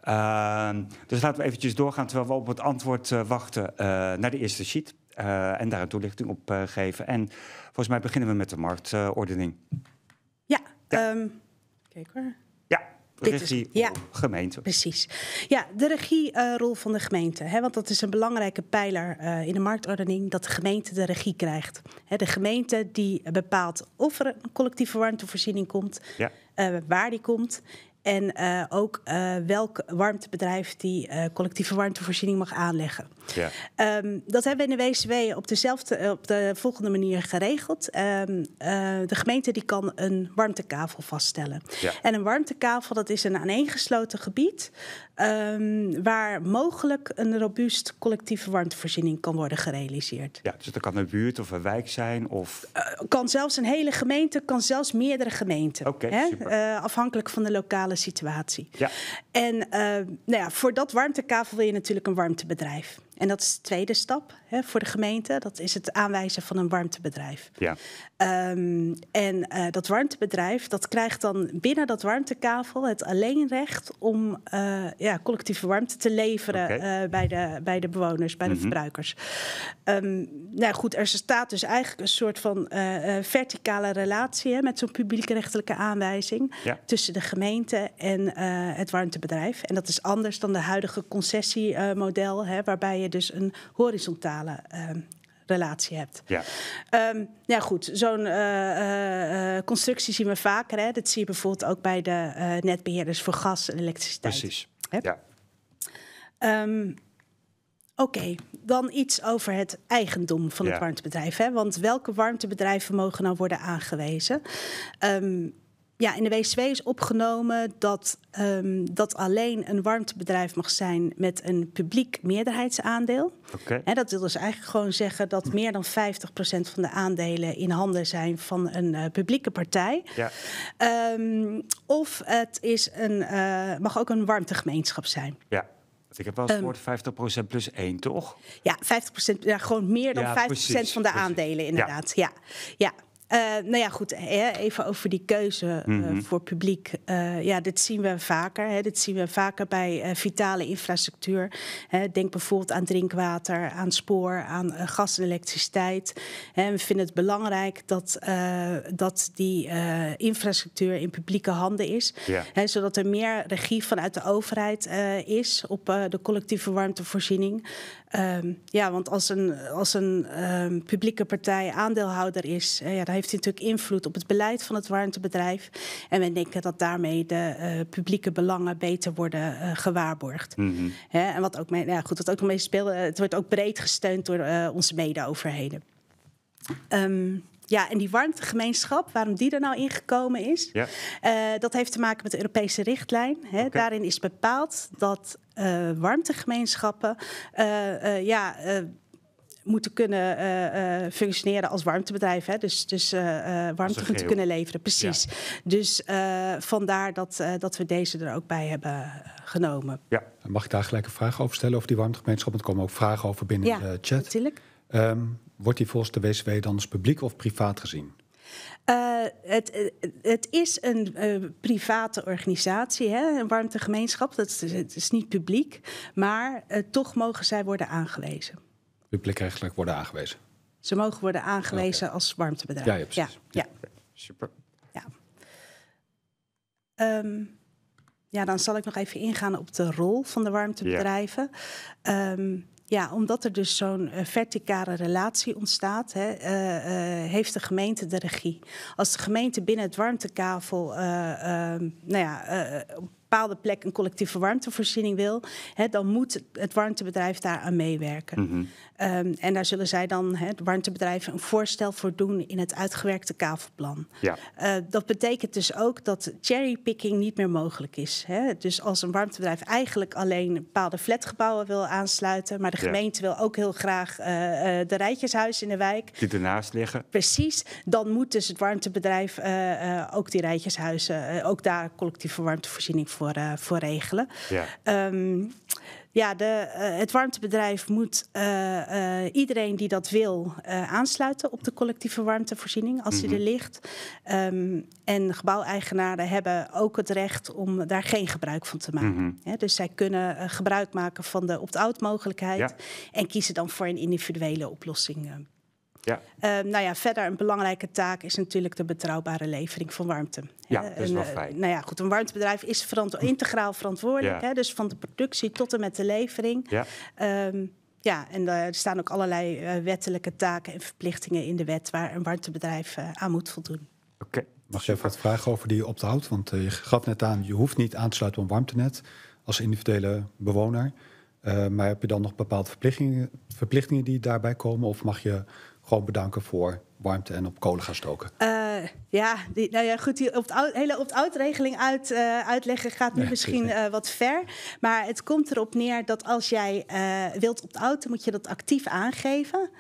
Ehm, dus laten we eventjes doorgaan terwijl we op het antwoord eh, wachten naar de eerste sheet. en daar een toelichting op geven. En volgens mij beginnen we met de marktordening. ja, ja. Um, kijk hoor regie ja, gemeente. Precies. Ja, de regierol eh, van de gemeente. Hè, want dat is een belangrijke pijler eh, in de marktordening... dat de gemeente de regie krijgt. Hè, de gemeente die bepaalt of er een collectieve warmtevoorziening komt... Ja. Eh, waar die komt en eh, ook eh, welk warmtebedrijf die eh, collectieve warmtevoorziening mag aanleggen. Ja. Ehm, dat hebben we in de WCW op, dezelfde, op de volgende manier geregeld. Ehm, de gemeente die kan een warmtekavel vaststellen. Ja. En een warmtekavel dat is een aaneengesloten gebied... Ehm, waar mogelijk een robuust collectieve warmtevoorziening kan worden gerealiseerd. Ja, dus dat kan een buurt of een wijk zijn? Of... kan zelfs een hele gemeente, kan zelfs meerdere gemeenten. Oké. afhankelijk van de lokale situatie. Ja. En eh, nou ja, voor dat warmtekavel wil je natuurlijk een warmtebedrijf. En dat is de tweede stap hè, voor de gemeente. Dat is het aanwijzen van een warmtebedrijf. Ja. Ehm, en eh, dat warmtebedrijf dat krijgt dan binnen dat warmtekavel het alleenrecht om eh, ja, collectieve warmte te leveren eh, bij, de, bij de bewoners, bij de mhm. verbruikers. Ehm, nou goed, er staat dus eigenlijk een soort van verticale relatie hè, met zo'n publiekrechtelijke aanwijzing tussen de gemeente en het warmtebedrijf. En dat is anders dan de huidige concessiemodel, waarbij je dus een horizontaal Ehm, relatie hebt. Ja, ehm, ja goed, zo'n eh, eh, eh, constructie zien we vaker. Hè? Dat zie je bijvoorbeeld ook bij de netbeheerders voor gas en elektriciteit. Precies, ja. Ehm, oké, dan iets over het eigendom van het warmtebedrijf. Hè? Want welke warmtebedrijven mogen nou worden aangewezen? Um, ja, in de WCW is opgenomen dat, ehm, dat alleen een warmtebedrijf mag zijn met een publiek meerderheidsaandeel. Okay. En dat wil dus eigenlijk gewoon zeggen dat meer dan 50% van de aandelen in handen zijn van een eh, publieke partij. Ja. Ehm, of het is een, eh, mag ook een warmtegemeenschap zijn. Ja. Ik heb wel eens ehm, gehoord 50% plus 1, toch? Ja, 50%, ja, gewoon meer dan 50% van de aandelen, inderdaad. Ja. ja. ja. Eh, nou ja, goed, even over die keuze eh, mhm. voor publiek. Eh, ja, dit zien we vaker. Hè. Dit zien we vaker bij vitale infrastructuur. denk bijvoorbeeld aan drinkwater, aan spoor, aan gas en elektriciteit. we vinden het belangrijk dat, dat die infrastructuur in publieke handen is. zodat er meer regie vanuit de overheid is op de collectieve warmtevoorziening. Ehm, ja, want als een, als een ehm, publieke partij aandeelhouder is, ja, dan heeft natuurlijk invloed op het beleid van het warmtebedrijf. En we denken dat daarmee de eh, publieke belangen beter worden eh, gewaarborgd. Mhm. en wat ook, mee, ja, goed, wat ook mee speelt, eh, het wordt ook breed gesteund door onze mede-overheden. Ehm, ja, en die warmtegemeenschap, waarom die er nou ingekomen is, ja. dat heeft te maken met de Europese richtlijn. Hè. Daarin is bepaald dat warmtegemeenschappen ja, moeten kunnen eh, eh, functioneren als warmtebedrijf. Hè? Dus, dus eh, warmte moeten kunnen leveren, precies. Dus vandaar dat, dat we deze er ook bij hebben genomen. Ja, mag ik daar gelijk een vraag over stellen over die warmtegemeenschap? Want er komen ook vragen over binnen de chat. natuurlijk. Ehm, wordt die volgens de WCW dan als publiek of privaat gezien? het, het, is een private organisatie, hè, een warmtegemeenschap. Dat is, het is niet publiek, maar toch mogen zij worden aangewezen publiekrechtelijk worden aangewezen. Ze mogen worden aangewezen als warmtebedrijven. Ja, ja Ja, Super. Ja. Ehm, ja, dan zal ik nog even ingaan op de rol van de warmtebedrijven. Ja. Ehm, ja, omdat er dus zo'n eh, verticale relatie ontstaat, hè, eh, eh, heeft de gemeente de regie. Als de gemeente binnen het warmtekavel ehm, nou ja, op een bepaalde plek een collectieve warmtevoorziening wil, hè, dan moet het warmtebedrijf daar aan meewerken. Mm Ehm, en daar zullen zij dan, het warmtebedrijf een voorstel voor doen in het uitgewerkte kavelplan. Ja. Eh, dat betekent dus ook dat cherrypicking niet meer mogelijk is. Dus als een warmtebedrijf eigenlijk alleen bepaalde flatgebouwen wil aansluiten, maar de gemeente wil ook heel graag eh, eh, de rijtjeshuizen in de wijk. Die ernaast liggen. Precies, dan moet dus het warmtebedrijf ook die rijtjeshuizen, ook daar collectieve warmtevoorziening voor, voor regelen. Ja. Ehm, ja, de, eh, het warmtebedrijf moet eh, eh, iedereen die dat wil aansluiten op de collectieve warmtevoorziening als mm er mhm. ligt. Ehm, en gebouweigenaren hebben ook het recht om daar geen gebruik van te maken. Mhm. dus zij kunnen gebruik maken van de opt-out mogelijkheid en kiezen dan voor een individuele oplossing. Ja. Ehm, nou ja, verder een belangrijke taak is natuurlijk de betrouwbare levering van warmte. Ja, dat is wel eh, fijn. nou ja, goed, een warmtebedrijf is integraal verantwoordelijk. Hè, dus van de productie tot en met de levering. Ja. Ehm, ja, en eh, er staan ook allerlei eh, wettelijke taken en verplichtingen in de wet waar een warmtebedrijf aan moet voldoen. Oké. Mag je even wat vragen over die opt-out? Want je gaf net aan, je hoeft niet aan te sluiten op een warmtenet als individuele bewoner. maar heb je dan nog bepaalde verplichtingen, verplichtingen die daarbij komen? Of mag je gewoon bedanken voor warmte en op kolen gaan stoken. Eh, ja, die, nou ja, goed, die op de hele opt-out-regeling uit, eh, uitleggen gaat nu misschien eh, wat ver. Maar het komt erop neer dat als jij wilt opt auto moet je dat actief aangeven.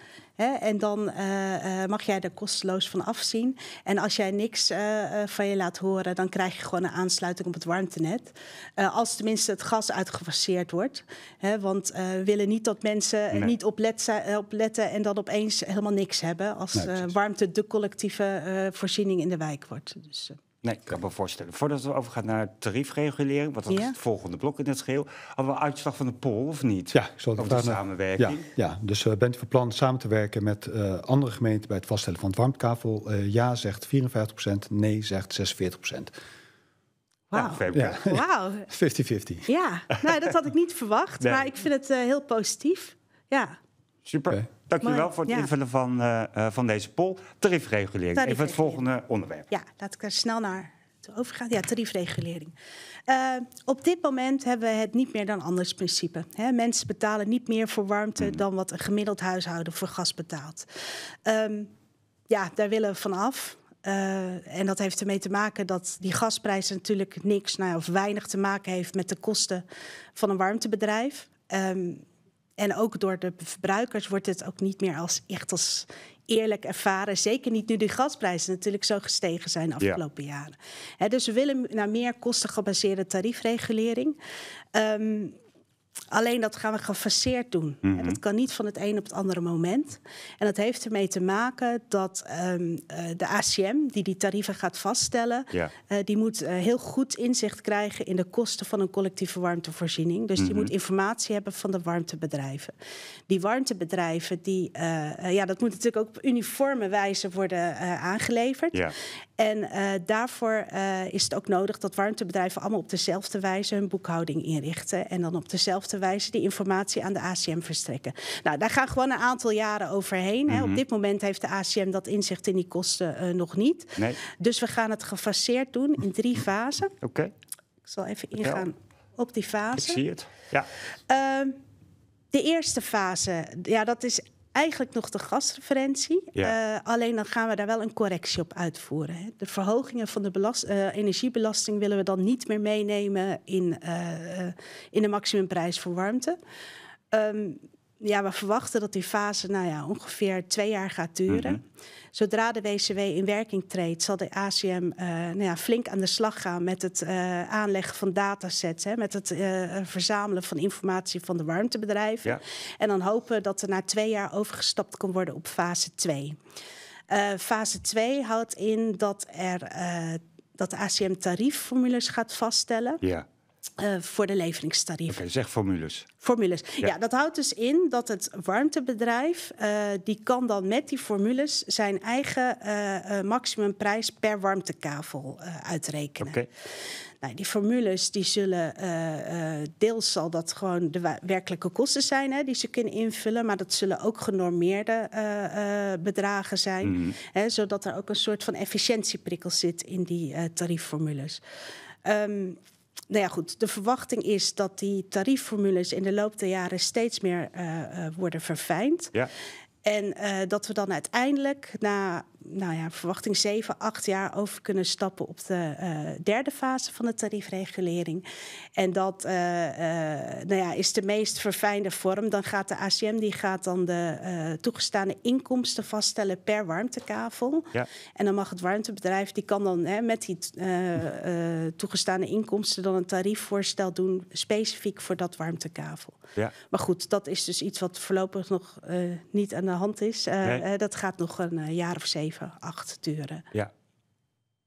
Hè? En dan eh, eh, mag jij er kosteloos van afzien. En als jij niks eh, van je laat horen, dan krijg je gewoon een aansluiting op het warmtenet. als tenminste het gas uitgefaseerd wordt. Hè? Want we willen niet dat mensen niet opletten en dan opeens helemaal niks hebben. Als warmte de collectieve voorziening in de wijk wordt. Dus, Nee, ik kan me voorstellen. Voordat we overgaan naar tariefregulering, wat dat het volgende blok in het geheel, hadden we uitslag van de poll of niet? Ja, ik zal Over de samenwerking. Ja, dus uh, bent u van plan samen te werken met eh, andere gemeenten bij het vaststellen van het warmtekavel? Eh, ja zegt 54%, nee zegt 46%. Wauw. Ja, wow. 50-50. Ja, nou, dat had ik niet verwacht, maar ik vind het heel positief. Ja. Super. Dankjewel wel voor het invullen van, eh, eh, van deze poll. Tariefregulering. Even het volgende onderwerp. Ja, laat ik er snel naar overgaan. Ja, tariefregulering. Eh, op dit moment hebben we het niet meer dan anders principe. He, mensen betalen niet meer voor warmte mhm. dan wat een gemiddeld huishouden voor gas betaalt. Ehm, ja, daar willen we vanaf. Uh, en dat heeft ermee te maken dat die gasprijs natuurlijk niks nou, of weinig te maken heeft met de kosten van een warmtebedrijf. Ehm, en ook door de verbruikers wordt het ook niet meer als echt als eerlijk ervaren. Zeker niet nu de gasprijzen natuurlijk zo gestegen zijn de afgelopen jaren. dus we willen naar meer kostengebaseerde tariefregulering. Ehm, Alleen dat gaan we gefaseerd doen. Mhm. Dat kan niet van het een op het andere moment. En dat heeft ermee te maken dat ehm, eh, de ACM, die die tarieven gaat vaststellen, eh, die moet eh, heel goed inzicht krijgen in de kosten van een collectieve warmtevoorziening. Dus die mhm. moet informatie hebben van de warmtebedrijven. Die warmtebedrijven, die, ja, dat moet natuurlijk ook op uniforme wijze worden aangeleverd. Ja. En eh, daarvoor eh, is het ook nodig dat warmtebedrijven allemaal op dezelfde wijze hun boekhouding inrichten. En dan op dezelfde wijze die informatie aan de ACM verstrekken. Nou, daar gaan gewoon een aantal jaren overheen. hè. Mhm. Op dit moment heeft de ACM dat inzicht in die kosten eh, nog niet. Nee. Dus we gaan het gefaseerd doen in drie mhm. fasen. Oké. Ik zal even ingaan op die fase. Ik zie het. Ja. Ehm, de eerste fase, ja, dat is eigenlijk nog de gasreferentie. Eh, alleen dan gaan we daar wel een correctie op uitvoeren. Hè. De verhogingen van de eh, energiebelasting willen we dan niet meer meenemen in, uh, in de maximumprijs voor warmte. Ehm, ja, we verwachten dat die fase nou ja, ongeveer twee jaar gaat duren. Mhm. Zodra de WCW in werking treedt, zal de ACM eh, nou ja, flink aan de slag gaan met het eh, aanleggen van datasets, hè, met het eh, verzamelen van informatie van de warmtebedrijven. En dan hopen dat er na twee jaar overgestapt kan worden op fase 2. fase 2 houdt in dat, er, dat de ACM tariefformules gaat vaststellen. Ja. Eh, voor de leveringstarieven. Oké, zeg formules. Formules. Ja. dat houdt dus in dat het warmtebedrijf... Eh, die kan dan met die formules zijn eigen eh, maximumprijs per warmtekavel uitrekenen. Oké. Nou, die formules die zullen deels zal dat gewoon de werkelijke kosten zijn hè, die ze kunnen invullen, maar dat zullen ook genormeerde bedragen zijn, mhm. hè, zodat er ook een soort van efficiëntieprikkel zit in die tariefformules. Um, nou ja, goed. De verwachting is dat die tariefformules in de loop der jaren steeds meer eh, eh, worden verfijnd. Ja. En eh, dat we dan uiteindelijk na nou ja, verwachting 7, 8 jaar over kunnen stappen op de eh, derde fase van de tariefregulering. En dat eh, eh, nou ja, is de meest verfijnde vorm. Dan gaat de ACM die gaat dan de toegestane inkomsten vaststellen per warmtekavel. Ja. En dan mag het warmtebedrijf, die kan dan hè, met die toegestane inkomsten dan een tariefvoorstel doen, specifiek voor dat warmtekavel. Ja. Maar goed, dat is dus iets wat voorlopig nog niet aan de hand is. dat gaat nog een jaar of zeven zeven, acht deuren. Ja.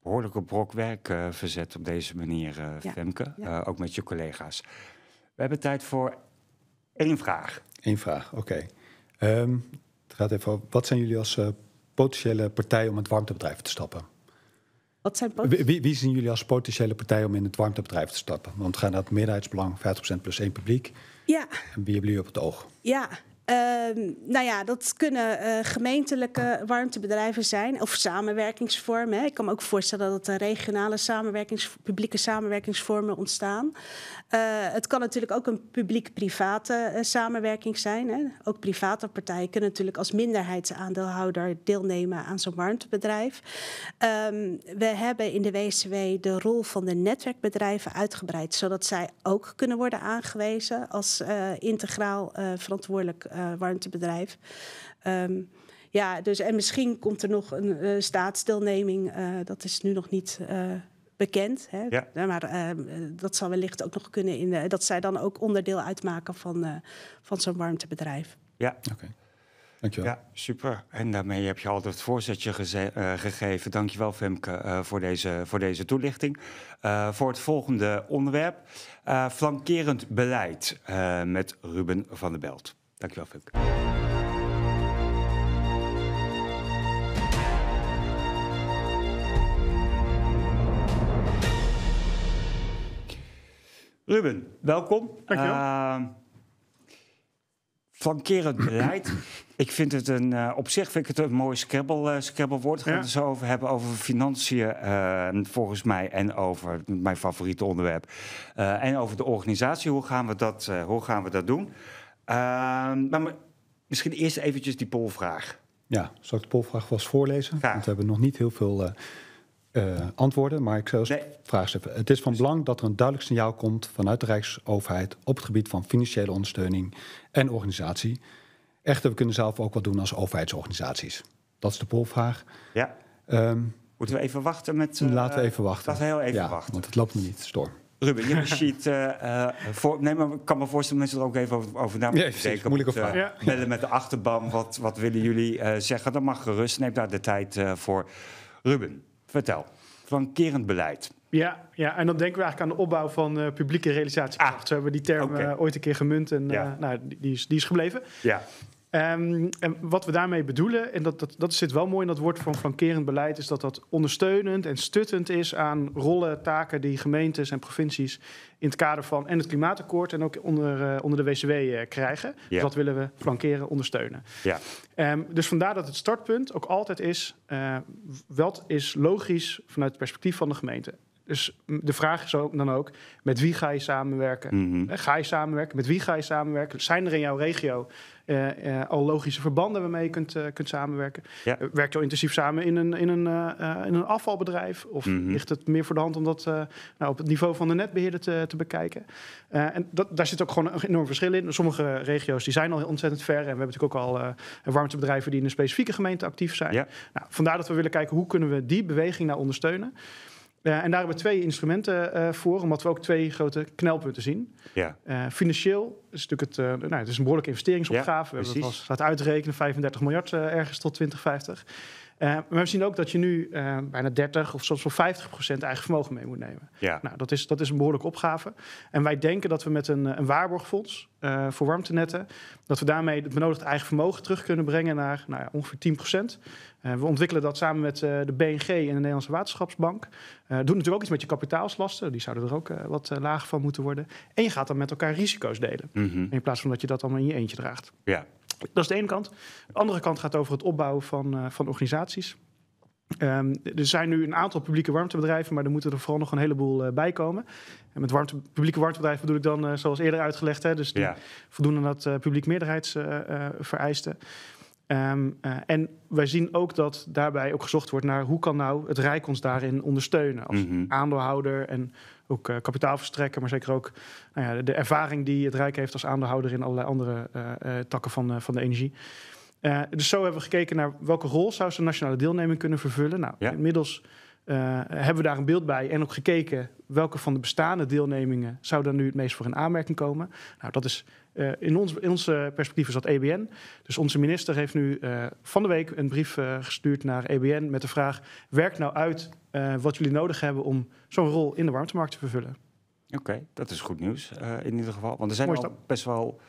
Behoorlijke brok werk eh, verzet op deze manier, uh, Femke. Eh, ook met je collega's. We hebben tijd voor één vraag. Eén vraag, oké. Ehm, het gaat even over, Wat zijn jullie als potentiële partij om het warmtebedrijf te stappen? Wat zijn wie, wie, wie zien jullie als potentiële partij om in het warmtebedrijf te stappen? Want gaan dat meerderheidsbelang, 50% plus één publiek? Ja. En wie hebben jullie op het oog? Ja, Ehm, nou ja, dat kunnen eh, gemeentelijke warmtebedrijven zijn of samenwerkingsvormen. Ik kan me ook voorstellen dat er regionale samenwerkings, publieke samenwerkingsvormen ontstaan. Eh, het kan natuurlijk ook een publiek-private eh, samenwerking zijn. Hè. Ook private partijen kunnen natuurlijk als minderheidsaandeelhouder deelnemen aan zo'n warmtebedrijf. Ehm, we hebben in de WCW de rol van de netwerkbedrijven uitgebreid, zodat zij ook kunnen worden aangewezen als integraal verantwoordelijk eh, warmtebedrijf. Ehm, ja, dus, en misschien komt er nog een eh, staatsdeelneming. Eh, dat is nu nog niet bekend. Hè? Ja. Maar dat zal wellicht ook nog kunnen in de, dat zij dan ook onderdeel uitmaken van, van zo'n warmtebedrijf. Ja, oké. Dankjewel. Ja, super. En daarmee heb je al het voorzetje gegeven. uh, gegeven. Dankjewel, Femke, voor, deze, voor deze toelichting. voor het volgende onderwerp: flankerend beleid met Ruben van der Belt. Dankjewel, Ruben, welkom. Dankjewel. Uh, flankerend beleid. ik vind het een, eh, op zich vind ik het een mooi scrabble, uh, eh, woord. We gaan ja. het zo over hebben over financiën eh, volgens mij en over mijn favoriete onderwerp. en over de organisatie. Hoe gaan we dat, hoe gaan we dat doen? Ehm, maar misschien eerst eventjes die polvraag. Ja, zal ik de polvraag vast voorlezen? Want we hebben nog niet heel veel... Eh, eh, antwoorden, maar ik zou nee. stellen. Het is van belang dat er een duidelijk signaal komt vanuit de Rijksoverheid op het gebied van financiële ondersteuning en organisatie. Echter, we kunnen zelf ook wat doen als overheidsorganisaties. Dat is de polvraag. Ja. Ehm, Moeten we even wachten met. Uh, laten we eh, even wachten. Laten we heel even wachten. Want het loopt niet storm. Ruben, je sheet. Eh, eh, nee, maar ik kan me voorstellen dat mensen er ook even over, over na moeten denken. Eh, ja, Bellen met de achterban, wat, wat willen jullie zeggen? Dan mag gerust, neem daar de tijd voor. Ruben, vertel. Flankerend beleid. Ja, ja, en dan denken we eigenlijk aan de opbouw van publieke realisatie. We ah, Zo hebben we die term ooit een keer gemunt en nou, die, die, is, die is gebleven. Ja. Ehm, en wat we daarmee bedoelen, en dat, dat, dat zit wel mooi in dat woord van flankerend beleid, is dat dat ondersteunend en stuttend is aan rollen, taken die gemeentes en provincies in het kader van en het klimaatakkoord en ook onder, eh, onder de WCW eh, krijgen. Dus dat willen we flankeren, ondersteunen. Ja. Ehm, dus vandaar dat het startpunt ook altijd is, eh, wat is logisch vanuit het perspectief van de gemeente? Dus de vraag is ook dan ook, met wie ga je samenwerken? Mhm. Ga je samenwerken? Met wie ga je samenwerken? Zijn er in jouw regio eh, eh, al logische verbanden waarmee je kunt, eh, kunt samenwerken? Werkt je al intensief samen in een, in een, in een afvalbedrijf? Of mhm. ligt het meer voor de hand om dat nou, op het niveau van de netbeheerder te, te bekijken? en dat, daar zit ook gewoon een enorm verschil in. Sommige regio's die zijn al ontzettend ver. En we hebben natuurlijk ook al warmtebedrijven die in een specifieke gemeente actief zijn. Nou, vandaar dat we willen kijken hoe kunnen we die beweging nou ondersteunen. Eh, en daar hebben we twee instrumenten eh, voor, omdat we ook twee grote knelpunten zien. Ja. Eh, financieel is natuurlijk het, nou, het is een behoorlijke investeringsopgave. we hebben het al laten uitrekenen, 35 miljard ergens tot 2050. Eh, maar we zien ook dat je nu eh, bijna 30 of soms wel 50 procent eigen vermogen mee moet nemen. Ja. Nou, dat is, dat is een behoorlijke opgave. En wij denken dat we met een, eh, een waarborgfonds voor warmtenetten, dat we daarmee het benodigde eigen vermogen terug kunnen brengen naar nou ja, ongeveer 10 procent. we ontwikkelen dat samen met de BNG en de Nederlandse Waterschapsbank. doen natuurlijk ook iets met je kapitaalslasten, die zouden er ook wat lager van moeten worden. En je gaat dan met elkaar risico's delen, mhm. in plaats van dat je dat allemaal in je eentje draagt. Ja. Dat is de ene kant. De andere kant gaat over het opbouwen van, eh, van organisaties. Ehm, er zijn nu een aantal publieke warmtebedrijven, maar er moeten er vooral nog een heleboel eh, bij komen. En met warmte, publieke warmtebedrijven bedoel ik dan, eh, zoals eerder uitgelegd, hè, dus die voldoen aan dat publiek meerderheidsvereisten. Ehm, en wij zien ook dat daarbij ook gezocht wordt naar hoe kan nou het Rijk ons daarin ondersteunen als mhm. aandeelhouder en ook uh, kapitaal verstrekken, maar zeker ook nou ja, de, ervaring die het Rijk heeft als aandeelhouder in allerlei andere eh, eh, takken van, van de energie. dus zo hebben we gekeken naar welke rol zou ze nationale deelneming kunnen vervullen. Nou, inmiddels hebben we daar een beeld bij en ook gekeken welke van de bestaande deelnemingen zou dan nu het meest voor in aanmerking komen. Nou, dat is eh, in, ons, in ons eh, perspectief is dat EBN. Dus onze minister heeft nu eh, van de week een brief gestuurd naar EBN met de vraag: werk nou uit wat jullie nodig hebben om zo'n rol in de warmtemarkt te vervullen. Oké, dat is goed nieuws in ieder geval. Want er zijn al best wel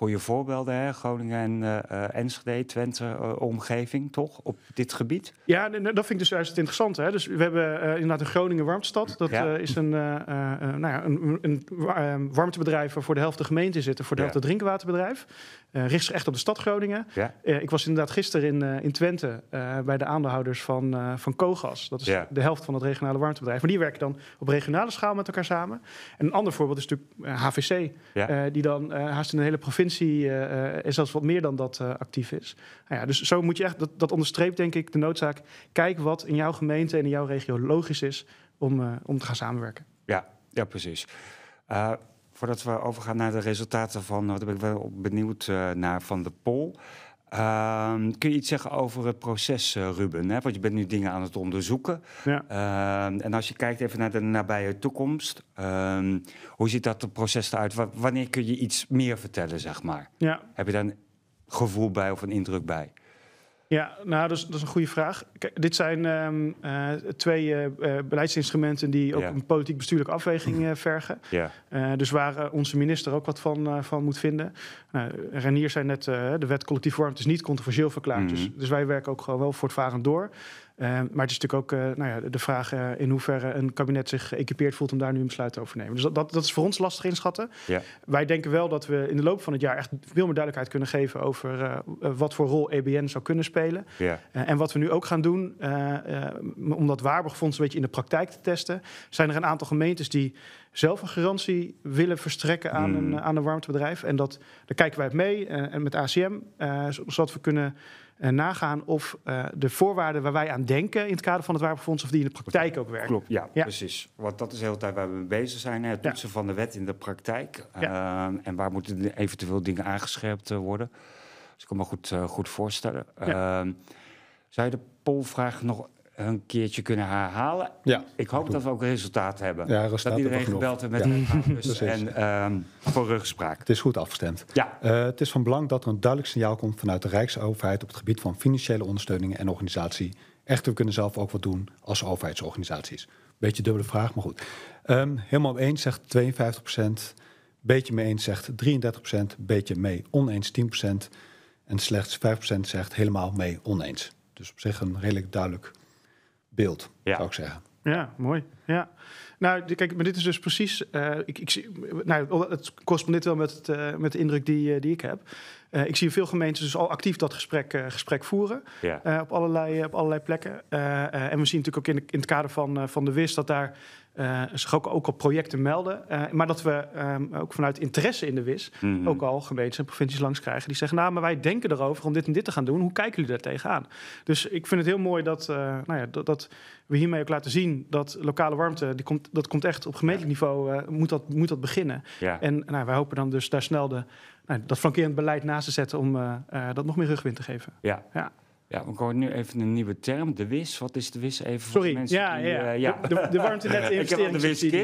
goede voorbeelden, hè? Groningen en eh, eh, Enschede, Twente, eh, omgeving, toch? Op dit gebied? Ja, dat vind ik dus juist het interessante. Hè? Dus we hebben inderdaad een Groningen Warmstad. Dat is een, nou ja, een, een warmtebedrijf waar voor de helft de gemeente zitten, voor de helft het drinkwaterbedrijf. Uh, richt zich echt op de stad Groningen. Eh, ik was inderdaad gisteren in, eh, in Twente bij de aandeelhouders van, van Kogas. Dat is de helft van het regionale warmtebedrijf. Maar die werken dan op regionale schaal met elkaar samen. En een ander voorbeeld is natuurlijk HVC. die dan haast in een hele provincie en zelfs wat meer dan dat actief is. Nou ja, dus zo moet je echt, dat, dat onderstreept denk ik de noodzaak. Kijk wat in jouw gemeente en in jouw regio logisch is om, om te gaan samenwerken. Ja, ja precies. Voordat we overgaan naar de resultaten van, daar ben ik wel benieuwd eh, naar, van de poll. Ehm, kun je iets zeggen over het proces, eh, Ruben? Hè? Want je bent nu dingen aan het onderzoeken. Ja. Ehm, en als je kijkt even naar de nabije toekomst, ehm, hoe ziet dat het proces eruit? wanneer kun je iets meer vertellen, zeg maar? Ja. Heb je daar een gevoel bij of een indruk bij? Ja, nou, dat is, dat is een goede vraag. dit zijn ehm, eh, twee eh, eh, beleidsinstrumenten die ook een politiek-bestuurlijke afweging vergen. Ja. dus waar onze minister ook wat van, van moet vinden. Nou, Renier zei net, de wet collectief vormt is niet controversieel verklaard. Dus-, mhm. dus wij werken ook gewoon wel voortvarend door. Eh, maar het is natuurlijk ook eh, nou ja, de vraag eh, in hoeverre een kabinet zich geëquipeerd voelt om daar nu een besluit over te nemen. Dus dat, dat, is voor ons lastig inschatten. Ja. Wij denken wel dat we in de loop van het jaar echt veel meer duidelijkheid kunnen geven over wat voor rol EBN zou kunnen spelen. Ja. en wat we nu ook gaan doen, om dat waarborgfonds een beetje in de praktijk te testen, zijn er een aantal gemeentes die zelf een garantie willen verstrekken aan, een, hmm. aan een warmtebedrijf. En dat, daar kijken wij mee en met ACM, zodat we kunnen eh, nagaan of eh, de voorwaarden waar wij aan denken in het kader van het waarborgfonds, of die in de praktijk ook werken. Klopt, ja, precies. Want dat is de hele tijd waar we mee bezig zijn. Het toetsen van de wet in de praktijk. Eh, en waar moeten eventueel dingen aangescherpt worden. Dus ik kan me goed, goed voorstellen. Ehm, zou je de polvraag nog een keertje kunnen herhalen. Ja, ik hoop dat we ook resultaat hebben. Ja, dat iedereen gebeld met ja. en um, voor rugspraak. Het is goed afgestemd. Ja. Eh, het is van belang dat er een duidelijk signaal komt vanuit de Rijksoverheid op het gebied van financiële ondersteuning en organisatie. Echter, we kunnen zelf ook wat doen als overheidsorganisaties. Beetje dubbele vraag, maar goed. Ehm, helemaal eens zegt 52 Beetje mee eens zegt 33%, beetje mee oneens 10%. En slechts 5% zegt helemaal mee oneens. Dus op zich een redelijk duidelijk beeld, ja. zou ik zeggen. Ja, mooi. Ja. Nou, kijk, maar dit is dus precies. Eh, ik, ik, nou, het correspondeert wel met, het, eh, met de indruk die, eh, die ik heb. ik zie veel gemeentes dus al actief dat gesprek, gesprek voeren. Ja. op, allerlei, op allerlei plekken. en we zien natuurlijk ook in, de, in het kader van, van de WIS dat daar uh, zich ook, ook, al projecten melden. Eh, maar dat we ehm, ook vanuit interesse in de WIS mhm. ook al gemeentes en provincies langs krijgen. Die zeggen, nou, maar wij denken erover om dit en dit te gaan doen. Hoe kijken jullie daar tegenaan? Dus ik vind het heel mooi dat, eh, nou ja, dat, dat, we hiermee ook laten zien dat lokale warmte, die komt, dat komt echt op gemeentelijk niveau, moet, dat, moet dat beginnen. En nou, wij hopen dan dus daar snel de, nou, dat flankerend beleid naast te zetten om dat nog meer rugwind te geven. Ja. ja. Ja, we nu even een nieuwe term. De WIS. Wat is de WIS even Sorry, voor mensen ja, die, ja. Eh, de, warmtenet ik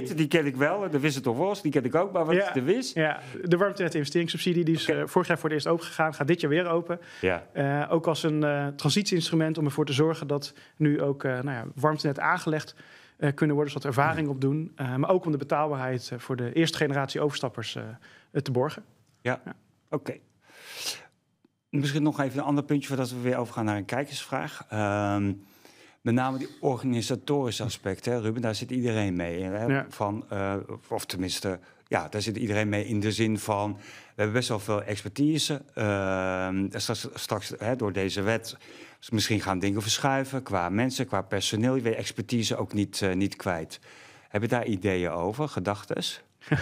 de die ken ik wel. De WIS of was, die ken ik ook. Maar wat is de WIS? Ja, de warmtenet investeringssubsidie. Die is eh, vorig jaar voor het eerst open gegaan. Gaat dit jaar weer open. Ja. Eh, ook als een transitieinstrument om ervoor te zorgen dat nu ook nou ja, warmtenet aangelegd kunnen worden. Zodat ervaring opdoen maar ook om de betaalbaarheid voor de eerste generatie overstappers te borgen. Ja, oké. Misschien nog even een ander puntje voordat we weer overgaan naar een kijkersvraag. Ehm, met name die organisatorische aspecten, Ruben, daar zit iedereen mee. Hè? Van, eh, of tenminste, ja, daar zit iedereen mee in de zin van... we hebben best wel veel expertise. Ehm, straks, straks hè, door deze wet misschien gaan dingen verschuiven... qua mensen, qua personeel. Je weet expertise ook niet, eh, niet kwijt. Heb je daar ideeën over, gedachten?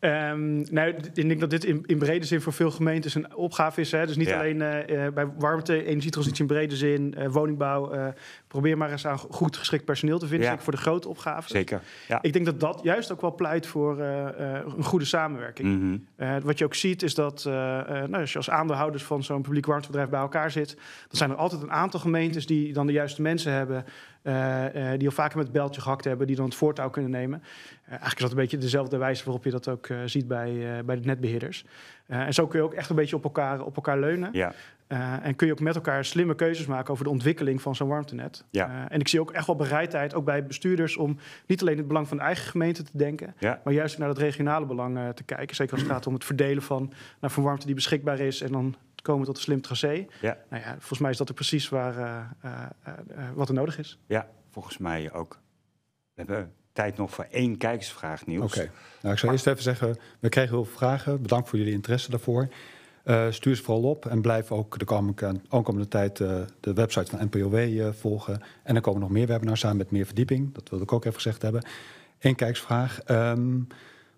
Ehm, nou, ik denk dat dit in, brede zin voor veel gemeentes een opgave is. Hè? Dus niet alleen eh, eh, bij warmte, energietransitie in brede zin, eh, woningbouw. probeer maar eens aan goed geschikt personeel te vinden. Zeker voor de grote opgaves. Zeker. Ja. Ik denk dat dat juist ook wel pleit voor een goede samenwerking. Mhm. wat je ook ziet is dat nou, als je als aandeelhouders van zo'n publiek warmtebedrijf bij elkaar zit, dan zijn er altijd een aantal gemeentes die dan de juiste mensen hebben. die al vaker met het beltje gehakt hebben, die dan het voortouw kunnen nemen. Eh, eigenlijk is dat een beetje dezelfde wijze waarop je dat ook eh, ziet bij, eh, bij de netbeheerders. en zo kun je ook echt een beetje op elkaar, op elkaar leunen. Ja. en kun je ook met elkaar slimme keuzes maken over de ontwikkeling van zo'n warmtenet. en ik zie ook echt wel bereidheid, ook bij bestuurders, om niet alleen het belang van de eigen gemeente te denken, maar juist naar het regionale belang te kijken. Zeker als het gaat om het verdelen van, nou, van warmte die beschikbaar is en dan komen tot een slim tracé. Ja. Nou ja, volgens mij is dat er precies waar, wat er nodig is. Ja, volgens mij ook. hebben tijd nog voor één kijkersvraag, nieuws. Oké. Nou, ik zou eerst even zeggen, we krijgen heel veel vragen. Bedankt voor jullie interesse daarvoor. Eh, stuur ze vooral op en blijf ook de komende, tijd eh, de website van NPOW eh, volgen. En dan komen nog meer webinars aan met meer verdieping. Dat wilde ik ook even gezegd hebben. Eén kijksvraag ehm,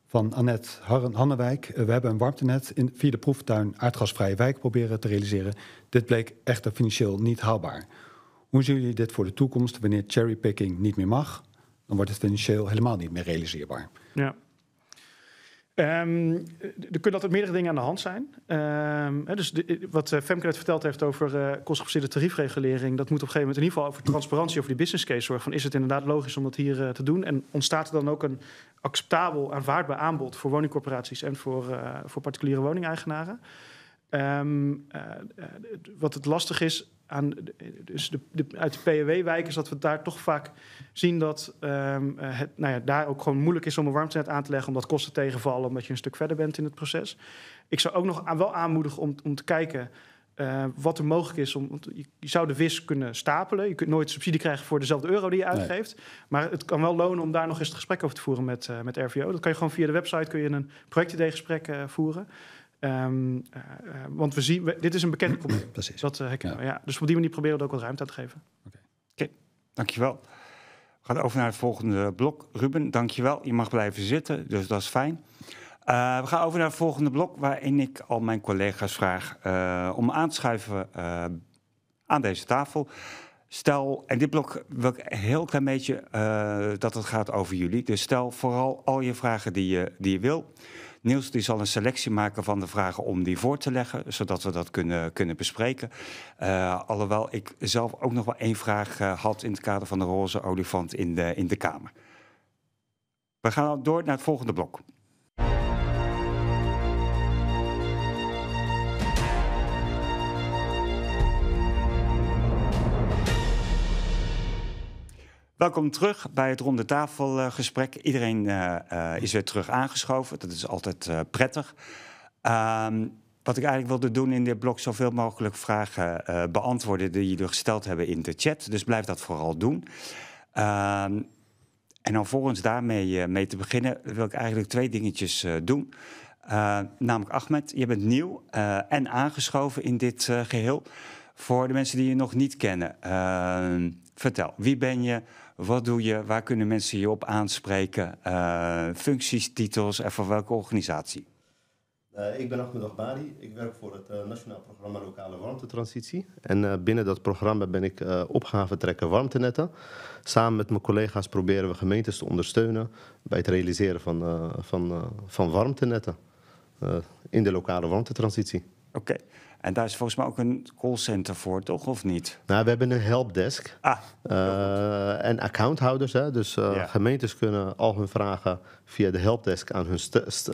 van Annette Hannewijk. we hebben een warmtenet in, via de proeftuin aardgasvrije wijk proberen te realiseren. Dit bleek echter financieel niet haalbaar. Hoe zien jullie dit voor de toekomst wanneer cherrypicking niet meer mag? dan wordt het financieel helemaal niet meer realiseerbaar. Ja. Ehm, er kunnen altijd meerdere dingen aan de hand zijn. Ehm, dus wat eh, Femke net verteld heeft over uh, eh, kostgebaseerde tariefregulering, dat moet op een gegeven moment in ieder geval over transparantie over die business case zorgen. Van is het inderdaad logisch om dat hier eh, te doen? En ontstaat er dan ook een acceptabel, aanvaardbaar aanbod voor woningcorporaties en voor, voor particuliere woningeigenaren? Ehm, eh, eh, wat het lastig is aan dus de, de, uit de pow wijk is dat we daar toch vaak zien dat ehm, eh, het nou ja, daar ook gewoon moeilijk is om een warmtenet aan te leggen, omdat kosten tegenvallen, omdat je een stuk verder bent in het proces. Ik zou ook nog wel aanmoedigen om, om te kijken wat er mogelijk is. Om, je, zou de WIS kunnen stapelen. Je kunt nooit subsidie krijgen voor dezelfde euro die je uitgeeft. Maar het kan wel lonen om daar nog eens het gesprek over te voeren met, met RVO. Dat kan je gewoon via de website kun je een projectidee gesprek voeren. Um, want we zien, dit is een bekend probleem. Precies. Dat uh, ja. we, Dus op die manier proberen we het ook wat ruimte te geven. Oké, okay. dankjewel. We gaan over naar het volgende blok. Ruben, dankjewel. Je mag blijven zitten, dus dat is fijn. we gaan over naar het volgende blok, waarin ik al mijn collega's vraag om aan te schuiven aan deze tafel. Stel, en dit blok wil ik een heel klein beetje dat het gaat over jullie. Dus stel vooral al je vragen die je, die je wil. Niels die zal een selectie maken van de vragen om die voor te leggen, zodat we dat kunnen, kunnen bespreken. Uh, alhoewel ik zelf ook nog wel één vraag eh, had in het kader van de roze olifant in de, in de Kamer. We gaan door naar het volgende blok. Welkom terug bij het ronde tafelgesprek. Iedereen eh, eh, is weer terug aangeschoven. Dat is altijd eh, prettig. Ehm, wat ik eigenlijk wilde doen in dit blok, zoveel mogelijk vragen beantwoorden die jullie gesteld hebben in de chat. Dus blijf dat vooral doen. Ehm, en volgens daarmee mee te beginnen, wil ik eigenlijk twee dingetjes doen. namelijk Ahmed, je bent nieuw en aangeschoven in dit geheel. Voor de mensen die je nog niet kennen, ehm, vertel, wie ben je? Wat doe je? Waar kunnen mensen je op aanspreken? Uh, functies, titels en voor welke organisatie? Eh, ik ben Ahmed Agbari. Ik werk voor het eh, Nationaal Programma Lokale Warmtetransitie. En binnen dat programma ben ik opgave trekker warmtenetten. Samen met mijn collega's proberen we gemeentes te ondersteunen bij het realiseren van, van, van warmtenetten in de lokale warmtetransitie. Oké. En daar is volgens mij ook een callcenter voor, toch? Of niet? Nou, we hebben een helpdesk. Ah, eh, en accounthouders, hè? dus eh, gemeentes kunnen al hun vragen via de helpdesk aan, hun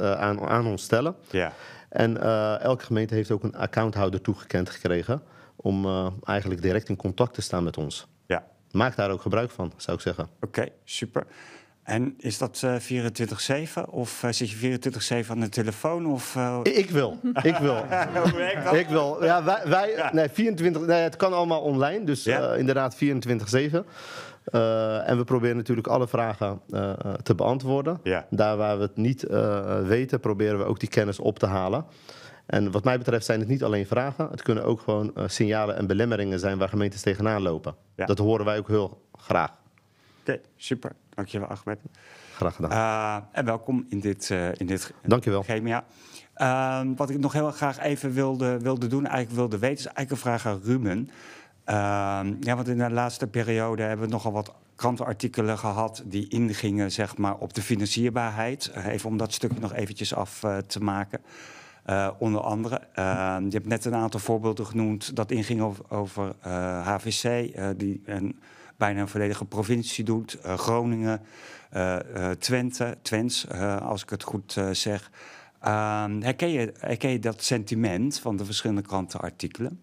eh, aan, ons stellen. Ja. En elke gemeente heeft ook een accounthouder toegekend gekregen om eigenlijk direct in contact te staan met ons. Ja. Maak daar ook gebruik van, zou ik zeggen. Oké, super. En is dat 24-7? Eh, of eh, zit je 24-7 aan de telefoon? Of, eh, Ik wil. Ik wil. ik wil. Ja, wij, Nee, 24, nee, het kan allemaal online, dus inderdaad 24-7. en we proberen natuurlijk alle vragen te beantwoorden. Daar waar we het niet weten, proberen we ook die kennis op te halen. En wat mij betreft zijn het niet alleen vragen. Het kunnen ook gewoon signalen en belemmeringen zijn waar gemeentes tegenaan lopen. Dat horen wij ook heel graag. Oké, super. Dankjewel, Ahmed. Graag gedaan. Eh, en welkom in dit, uh, in dit Dankjewel. Chemia. Uh, wat ik nog heel graag even wilde, wilde doen, eigenlijk wilde weten, is eigenlijk een vraag aan Ruben. Ehm, ja, want in de laatste periode hebben we nogal wat krantenartikelen gehad die ingingen zeg maar, op de financierbaarheid. Eh, even om dat stukje nog eventjes af te maken. onder andere, ehm, je hebt net een aantal voorbeelden genoemd dat inging over, over HVC, die een bijna een volledige provincie doet. Eh, Groningen, eh, eh, Twente, Twents, als ik het goed zeg. Ehm, herken, je, herken je dat sentiment van de verschillende krantenartikelen?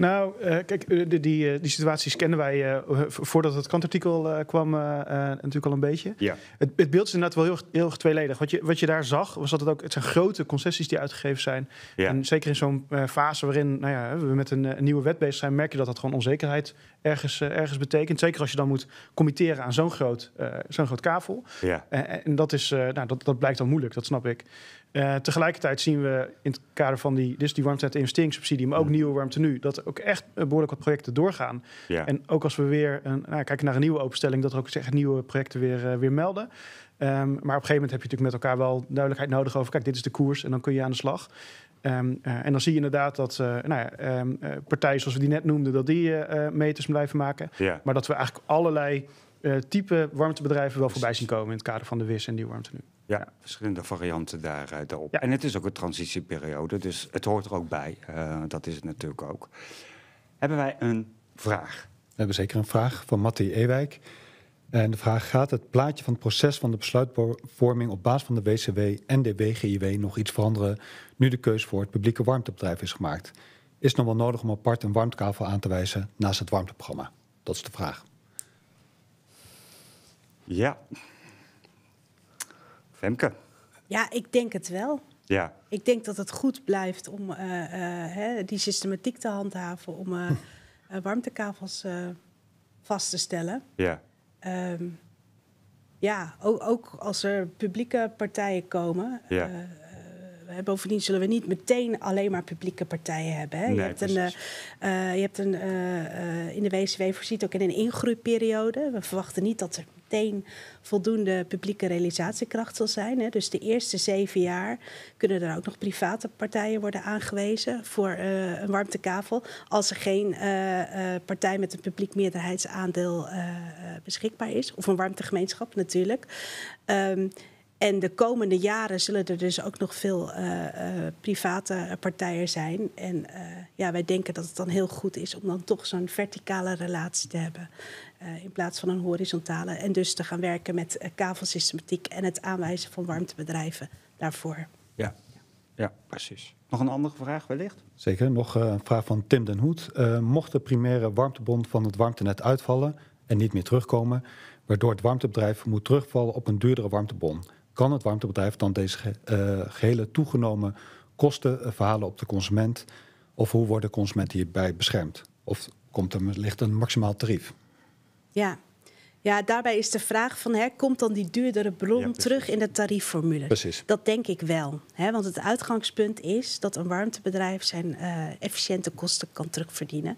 Nou, eh, kijk, eh, die, eh, die, situaties kennen wij voordat het kantartikel kwam natuurlijk al een beetje. Ja. Het, het, beeld is inderdaad wel heel, heel erg tweeledig. Wat je, wat je daar zag, was dat het ook... Het zijn grote concessies die uitgegeven zijn. Ja. En zeker in zo'n fase waarin nou ja, we met een, nieuwe wet bezig zijn... merk je dat dat gewoon onzekerheid ergens, ergens betekent. Zeker als je dan moet committeren aan zo'n groot, zo'n groot kavel. Ja. en dat, is, nou, dat, dat blijkt dan moeilijk, dat snap ik. Eh, tegelijkertijd zien we in het kader van die, dus die warmte- investeringssubsidie, maar ook mm. nieuwe warmte nu, dat er ook echt eh, behoorlijk wat projecten doorgaan. En ook als we weer een, nou, kijken naar een nieuwe openstelling, dat er ook echt nieuwe projecten weer, eh, weer melden. Ehm, maar op een gegeven moment heb je natuurlijk met elkaar wel duidelijkheid nodig over, kijk, dit is de koers en dan kun je aan de slag. Ehm, en dan zie je inderdaad dat nou ja, ehm, partijen zoals we die net noemden, dat die meters blijven maken. Maar dat we eigenlijk allerlei type warmtebedrijven wel voorbij zien komen in het kader van de WIS en die warmte nu. Ja, verschillende varianten daar, daarop. Ja. En het is ook een transitieperiode, dus het hoort er ook bij. Eh, dat is het natuurlijk ook. Hebben wij een vraag? We hebben zeker een vraag van Matti Ewijk. En de vraag gaat het plaatje van het proces van de besluitvorming op basis van de WCW en de WGIW nog iets veranderen nu de keus voor het publieke warmtebedrijf is gemaakt? Is het nog wel nodig om apart een warmtekavel aan te wijzen naast het warmteprogramma? Dat is de vraag. Ja, Femke? Ja, ik denk het wel. Ja. Ik denk dat het goed blijft om eh, eh, hè, die systematiek te handhaven om eh, uh, warmtekavels vast te stellen. Ja. Ehm, ja, ook, ook, als er publieke partijen komen. Ja. bovendien zullen we niet meteen alleen maar publieke partijen hebben. Hè. je, hebt je hebt een, in de WCW voorziet ook in een ingroeiperiode. We verwachten niet dat er meteen voldoende publieke realisatiekracht zal zijn. Hè. Dus de eerste zeven jaar kunnen er ook nog private partijen worden aangewezen voor uh, een warmtekavel. Als er geen uh, partij met een publiek meerderheidsaandeel beschikbaar is. Of een warmtegemeenschap natuurlijk. Um, en de komende jaren zullen er dus ook nog veel uh, uh, private partijen zijn. En uh, ja, wij denken dat het dan heel goed is om dan toch zo'n verticale relatie te hebben eh, in plaats van een horizontale. En dus te gaan werken met eh, kavelsystematiek en het aanwijzen van warmtebedrijven daarvoor. Ja, ja precies. Nog een andere vraag wellicht? Zeker, nog eh, een vraag van Tim den Hoed. mocht de primaire warmtebond van het warmtenet uitvallen en niet meer terugkomen, waardoor het warmtebedrijf moet terugvallen op een duurdere warmtebon, kan het warmtebedrijf dan deze gehele toegenomen kosten verhalen op de consument? Of hoe wordt de consument hierbij beschermd? Of komt er wellicht een maximaal tarief? Ja. Ja, daarbij is de vraag van, hè, komt dan die duurdere bron terug in de tariefformule? Precies. Dat denk ik wel. Hè, want het uitgangspunt is dat een warmtebedrijf zijn eh, efficiënte kosten kan terugverdienen.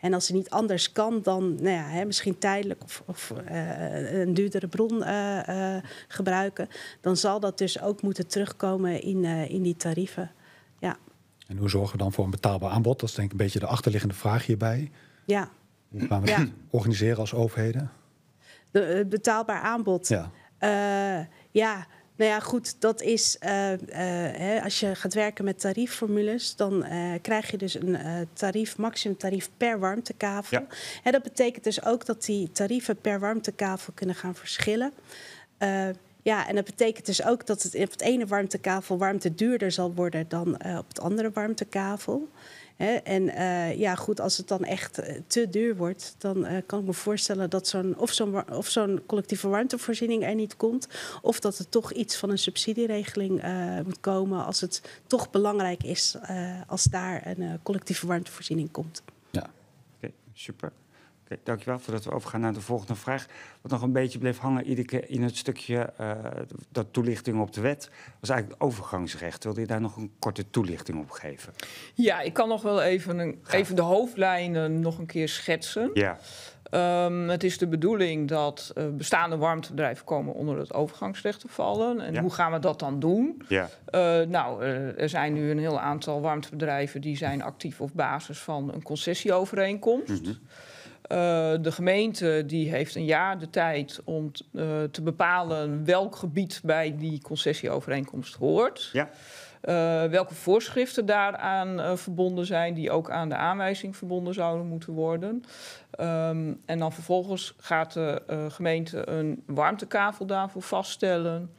En als ze niet anders kan dan nou ja, hè, misschien tijdelijk of, of eh, een duurdere bron eh, gebruiken... dan zal dat dus ook moeten terugkomen in, in die tarieven. Ja. En hoe zorgen we dan voor een betaalbaar aanbod? Dat is denk ik een beetje de achterliggende vraag hierbij. Ja, we organiseren als overheden? De, het eh, betaalbaar aanbod. Ja. Eh, ja, nou ja, goed, dat is eh, hè, als je gaat werken met tariefformules, dan krijg je dus een tarief, maximumtarief per warmtekavel. Ja. En dat betekent dus ook dat die tarieven per warmtekavel kunnen gaan verschillen. Ja, en dat betekent dus ook dat het op het ene warmtekavel warmte duurder zal worden dan op het andere warmtekavel en eh, ja, goed, als het dan echt eh, te duur wordt, dan eh, kan ik me voorstellen dat zo'n of zo'n of zo'n collectieve warmtevoorziening er niet komt, of dat er toch iets van een subsidieregeling moet komen als het toch belangrijk is als daar een collectieve warmtevoorziening komt. Ja, oké, super okay, dankjewel. Voordat we overgaan naar de volgende vraag. Wat nog een beetje bleef hangen iedere keer in het stukje eh, dat toelichting op de wet. was eigenlijk het overgangsrecht. Wilde je daar nog een korte toelichting op geven? Ja, ik kan nog wel even, een, even de hoofdlijnen nog een keer schetsen. Ja. Ehm, het is de bedoeling dat eh, bestaande warmtebedrijven komen onder het overgangsrecht te vallen. En hoe gaan we dat dan doen? Ja. Eh, nou, er zijn nu een heel aantal warmtebedrijven die zijn actief op basis van een concessieovereenkomst. Mm eh, de gemeente die heeft een jaar de tijd om eh, te bepalen welk gebied bij die concessieovereenkomst hoort. Ja. Eh, welke voorschriften daaraan verbonden zijn, die ook aan de aanwijzing verbonden zouden moeten worden. Ehm, en dan vervolgens gaat de gemeente een warmtekavel daarvoor vaststellen.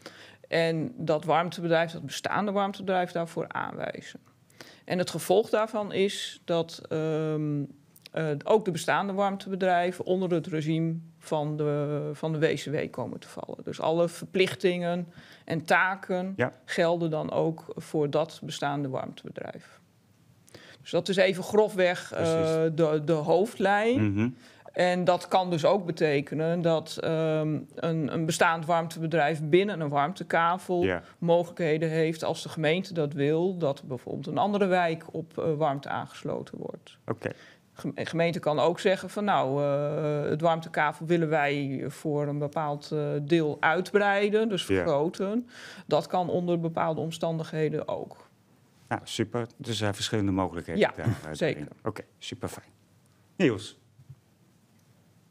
En dat warmtebedrijf, dat bestaande warmtebedrijf, daarvoor aanwijzen. En het gevolg daarvan is dat ehm, eh, ook de bestaande warmtebedrijven onder het regime van de, van de WCW komen te vallen. Dus alle verplichtingen en taken gelden dan ook voor dat bestaande warmtebedrijf. Dus dat is even grofweg eh, de, de hoofdlijn. Mhm. En dat kan dus ook betekenen dat ehm, een, een, bestaand warmtebedrijf binnen een warmtekavel mogelijkheden heeft, als de gemeente dat wil, dat bijvoorbeeld een andere wijk op eh, warmte aangesloten wordt. Oké gemeente kan ook zeggen van nou, eh, het warmtekavel willen wij voor een bepaald eh, deel uitbreiden, dus vergroten. Dat kan onder bepaalde omstandigheden ook. Ja, nou, super. Dus er eh, zijn verschillende mogelijkheden. Ja, zeker. Oké, super fijn. Niels.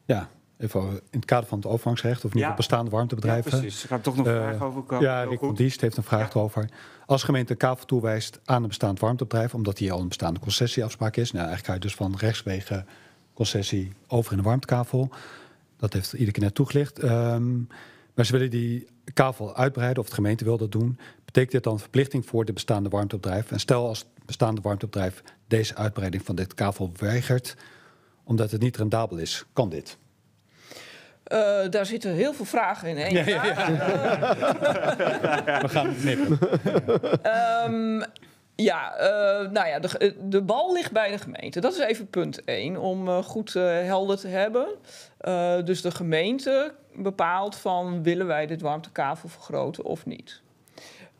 Ja, in het kader van het overgangsrecht, of niet op bestaande warmtebedrijven. Ja, precies. Er gaat toch nog een eh, vraag over Ja, Rick Diest heeft een vraag over. Als gemeente een kavel toewijst aan een bestaand warmtebedrijf, omdat die al een bestaande concessieafspraak is, nou eigenlijk ga je dus van rechtswegen concessie over in de warmtekavel. Dat heeft iedere keer net toegelicht. Um, maar ze willen die kavel uitbreiden, of de gemeente wil dat doen. Betekent dit dan een verplichting voor de bestaande warmtebedrijf? En stel als het bestaande warmtebedrijf deze uitbreiding van dit kavel weigert, omdat het niet rendabel is, kan dit? Eh, daar zitten heel veel vragen in. We gaan knippen. Um, ja, eh, nou ja, de, eh, de, bal ligt bij de gemeente. Dat is even punt 1, om goed helder te hebben. dus de gemeente bepaalt van willen wij dit warmtekavel vergroten of niet.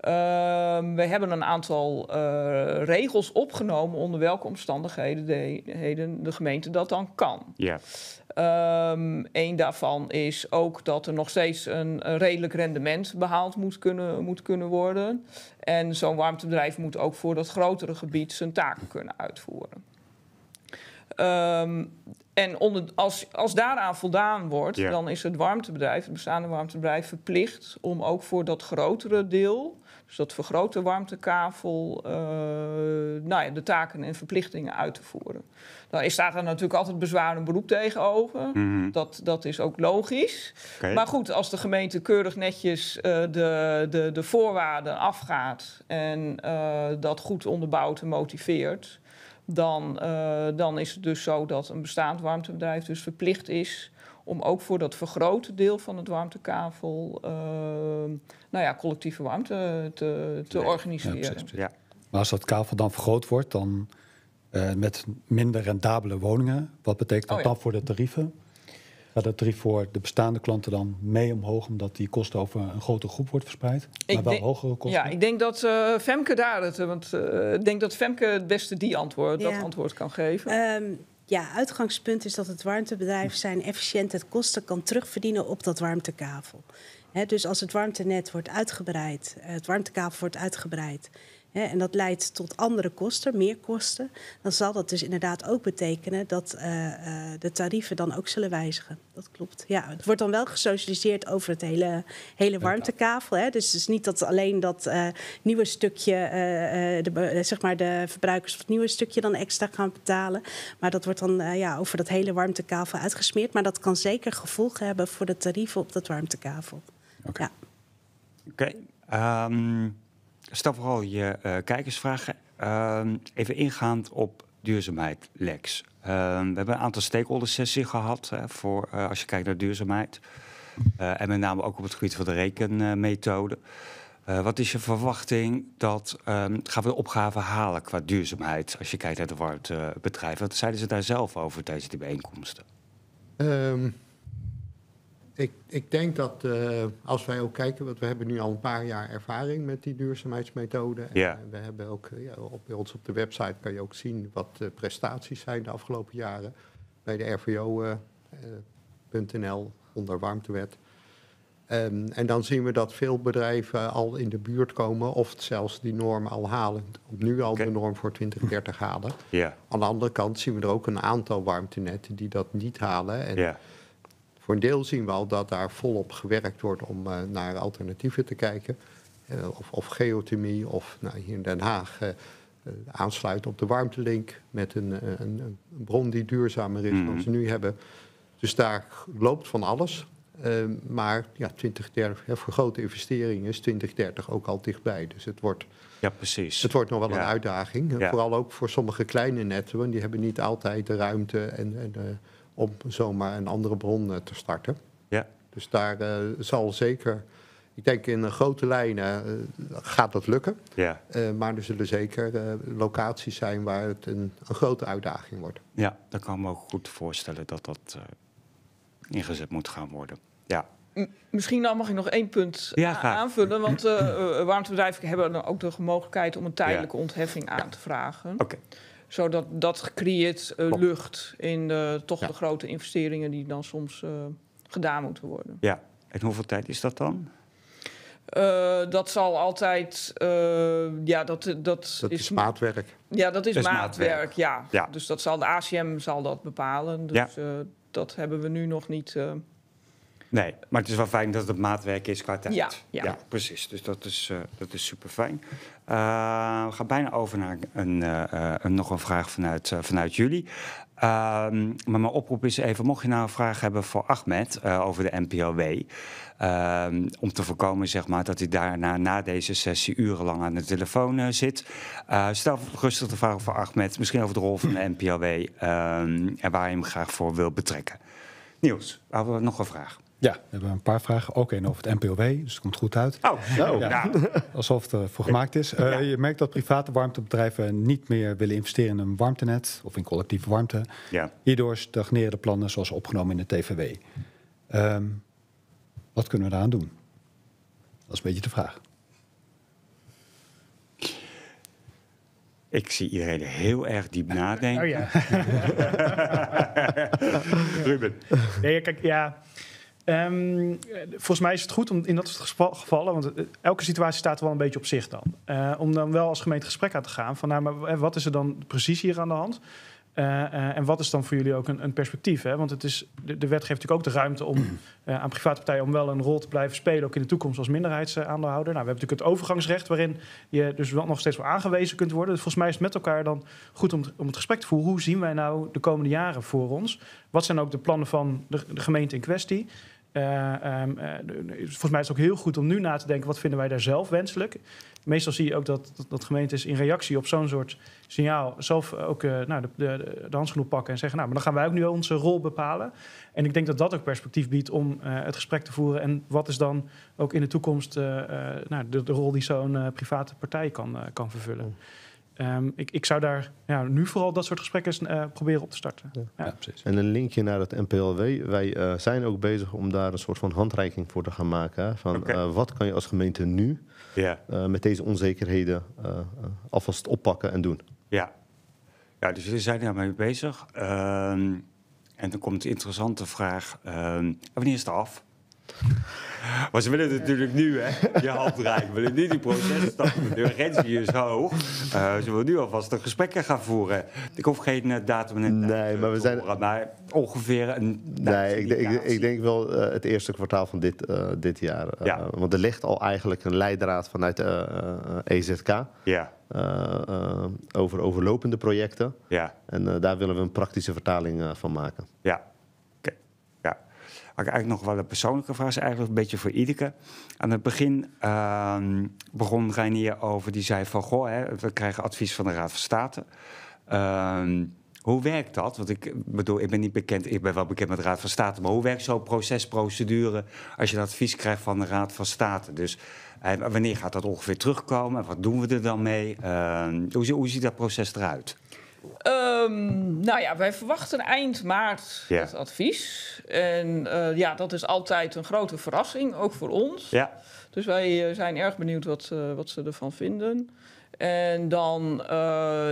Ehm, we hebben een aantal eh, regels opgenomen onder welke omstandigheden de, de gemeente dat dan kan. Ja. Eén ehm, daarvan is ook dat er nog steeds een, redelijk rendement behaald moet kunnen, moet kunnen worden. En zo'n warmtebedrijf moet ook voor dat grotere gebied zijn taken kunnen uitvoeren. Ehm, en onder, als, als daaraan voldaan wordt, dan is het warmtebedrijf, het bestaande warmtebedrijf, verplicht om ook voor dat grotere deel, dus dat vergrote warmtekavel, eh, nou ja, de taken en verplichtingen uit te voeren. Dan nou, staat er natuurlijk altijd bezwaar en beroep tegenover. Mhm. dat, dat is ook logisch. Maar goed, als de gemeente keurig netjes eh, de, de, de voorwaarden afgaat en eh, dat goed onderbouwt en motiveert dan, eh, dan is het dus zo dat een bestaand warmtebedrijf dus verplicht is om ook voor dat vergrote deel van het warmtekavel ehm, nou ja, collectieve warmte te, te organiseren. Ja, Maar als dat kavel dan vergroot wordt, dan eh, met minder rendabele woningen, wat betekent oh dat dan voor de tarieven? Gaat dat tarief voor de bestaande klanten dan mee omhoog, omdat die kosten over een grotere groep wordt verspreid? maar wel hogere kosten? Ja, ik denk dat eh, Femke daar het, want eh, ik denk dat Femke het beste die antwoord, dat antwoord kan geven. Ehm, ja, uitgangspunt is dat het warmtebedrijf zijn efficiënt het kosten kan terugverdienen op dat warmtekavel. dus als het warmtenet wordt uitgebreid, eh, het warmtekavel wordt uitgebreid hè, en dat leidt tot andere kosten, meer kosten, dan zal dat dus inderdaad ook betekenen dat eh, eh, de tarieven dan ook zullen wijzigen. Dat klopt. Ja, het wordt dan wel gesocialiseerd over het hele, hele warmtekavel. Hè. Dus het is niet dat alleen dat eh, nieuwe stukje, de, zeg maar de verbruikers of het nieuwe stukje dan extra gaan betalen. Maar dat wordt dan ja, over dat hele warmtekavel uitgesmeerd. Maar dat kan zeker gevolgen hebben voor de tarieven op dat warmtekavel. Oké. Ja. Oké. Okay. Ehm, stel vooral je uh, kijkersvragen. Ehm, even ingaand op duurzaamheid, Lex. Ehm, we hebben een aantal stakeholder-sessies gehad voor, eh, als je kijkt naar duurzaamheid. Eh, en met name ook op het gebied van de rekenmethode. wat is je verwachting dat ehm, gaan we de opgave halen qua duurzaamheid als je kijkt naar de warmtebedrijven? Wat zeiden ze daar zelf over tijdens die bijeenkomsten? Ik, ik denk dat eh, als wij ook kijken, want we hebben nu al een paar jaar ervaring met die duurzaamheidsmethode. En we hebben ook eh, ja, op, bij ons op de website kan je ook zien wat de prestaties zijn de afgelopen jaren bij de RVO.nl eh, onder warmtewet. Ehm, en dan zien we dat veel bedrijven al in de buurt komen of zelfs die norm al halen. Nu al de norm voor 2030 halen. Yeah. Aan de andere kant zien we er ook een aantal warmtenetten die dat niet halen. En voor een deel zien we al dat daar volop gewerkt wordt om eh, naar alternatieven te kijken. Eh, of, of, geothermie, of nou, hier in Den Haag uh, aansluiten op de warmtelink met een, een, een bron die duurzamer is dan mhm. ze nu hebben. Dus daar loopt van alles. Ehm, maar ja, 2030, hè, voor grote investeringen is 2030 ook al dichtbij. Dus het wordt, ja, precies. Het wordt nog wel een uitdaging. Vooral ook voor sommige kleine netten, want die hebben niet altijd de ruimte en, en om zomaar een andere bron eh, te starten. Ja. Dus daar eh, zal zeker, ik denk in eh, grote lijnen gaat dat lukken. Ja. maar er zullen zeker locaties zijn waar het een, een, grote uitdaging wordt. Ja, Dan kan ik me ook goed voorstellen dat dat ingezet moet gaan worden. Ja. Misschien mag ik nog één punt aanvullen. Want uh, warmtebedrijven hebben ook de mogelijkheid om een tijdelijke ontheffing aan te vragen. Oké zodat dat creëert eh, lucht in de, toch de grote investeringen die dan soms eh, gedaan moeten worden. Ja, en hoeveel tijd is dat dan? Eh, dat zal altijd. ja, dat, dat, dat is, maatwerk. Ja, dat is, maatwerk, Ja. ja. Dus dat zal de ACM zal dat bepalen. Dus ja. dat hebben we nu nog niet. nee, maar het is wel fijn dat het maatwerk is qua tijd. Ja, ja. precies. Dus dat is, dat is super fijn. Eh, we gaan bijna over naar een, eh, eh, nog een vraag vanuit, vanuit jullie. Ehm, maar mijn oproep is even, mocht je nou een vraag hebben voor Ahmed over de NPLW. Ehm, om te voorkomen zeg maar, dat hij daarna na deze sessie urenlang aan de telefoon zit, stel rustig de vraag voor Ahmed, misschien over de rol van de NPLW. Ehm, en waar je hem graag voor wil betrekken. Niels, hebben we nog een vraag? Ja, we hebben een paar vragen. Ook één over het NPOW, dus het komt goed uit. Oh, nou. Alsof het ervoor eh, gemaakt is. Eh, je merkt dat private warmtebedrijven niet meer willen investeren in een warmtenet of in collectieve warmte. Hierdoor stagneren de plannen zoals opgenomen in de TVW. Ehm, wat kunnen we daaraan doen? Dat is een beetje de vraag. Ik zie iedereen heel erg diep nadenken. Oh ja. Ruben. Nee, kijk, ja. Um, volgens mij is het goed om in dat geval, gevallen, want eh, elke situatie staat wel een beetje op zich dan, eh, om dan wel als gemeente gesprek aan te gaan van nou, maar eh, wat is er dan precies hier aan de hand? en wat is dan voor jullie ook een, een perspectief? Hè? Want het is, de, wet geeft natuurlijk ook de ruimte om, aan private partijen om wel een rol te blijven spelen, ook in de toekomst als minderheidsaandeelhouder. Nou, we hebben natuurlijk het overgangsrecht, waarin je dus wel nog steeds wel aangewezen kunt worden. volgens mij is het met elkaar dan goed om, om het gesprek te voeren. Hoe zien wij nou de komende jaren voor ons? Wat zijn ook de plannen van de gemeente in kwestie? Uh, volgens mij is het ook heel goed om nu na te denken... wat vinden wij daar zelf wenselijk? Meestal zie je ook dat, dat, dat gemeentes in reactie op zo'n soort signaal... zelf ook eh, nou, de, de, de, handschoen pakken en zeggen... nou, maar dan gaan wij ook nu onze rol bepalen. En ik denk dat dat ook perspectief biedt om het gesprek te voeren... en wat is dan ook in de toekomst nou, de, de, rol die zo'n private partij kan, kan vervullen. Hmm. Ehm, ik, ik, zou daar ja, nu vooral dat soort gesprekken uh, proberen op te starten. Ja. precies. En een linkje naar het NPLW. Wij eh, zijn ook bezig om daar een soort van handreiking voor te gaan maken. van eh, wat kan je als gemeente nu met deze onzekerheden alvast oppakken en doen? Ja, ja dus we zijn daarmee bezig. Ehm, en dan komt de interessante vraag: ehm, wanneer is het af? Maar ze willen het natuurlijk nu, hè? Je hand draaien. We willen nu die processtappen. De urgentie is hoog. Eh, ze willen nu alvast de gesprekken gaan voeren. Ik hoef geen eh, datum in Nee, eh, maar we horen, maar ongeveer een. Nee, ik, ik, ik, denk wel het eerste kwartaal van dit, dit jaar. Ja. Want er ligt al eigenlijk een leidraad vanuit EZK. E ja. over overlopende projecten. Ja. En daar willen we een praktische vertaling van maken. Ja, had ik eigenlijk nog wel een persoonlijke vraag. Is eigenlijk een beetje voor Ideke. Aan het begin ehm, begon Reinier over, die zei van... Goh, hè, we krijgen advies van de Raad van State. Ehm, hoe werkt dat? Want ik bedoel, ik ben niet bekend, ik ben wel bekend met de Raad van State, maar hoe werkt zo'n procesprocedure als je advies krijgt van de Raad van State? Dus wanneer gaat dat ongeveer terugkomen? Wat doen we er dan mee? Ehm, hoe, hoe, ziet dat proces eruit? Ehm, nou ja, wij verwachten eind maart het advies. En eh, ja, dat is altijd een grote verrassing, ook voor ons. Ja. Dus wij eh, zijn erg benieuwd wat, eh, wat ze ervan vinden. En dan,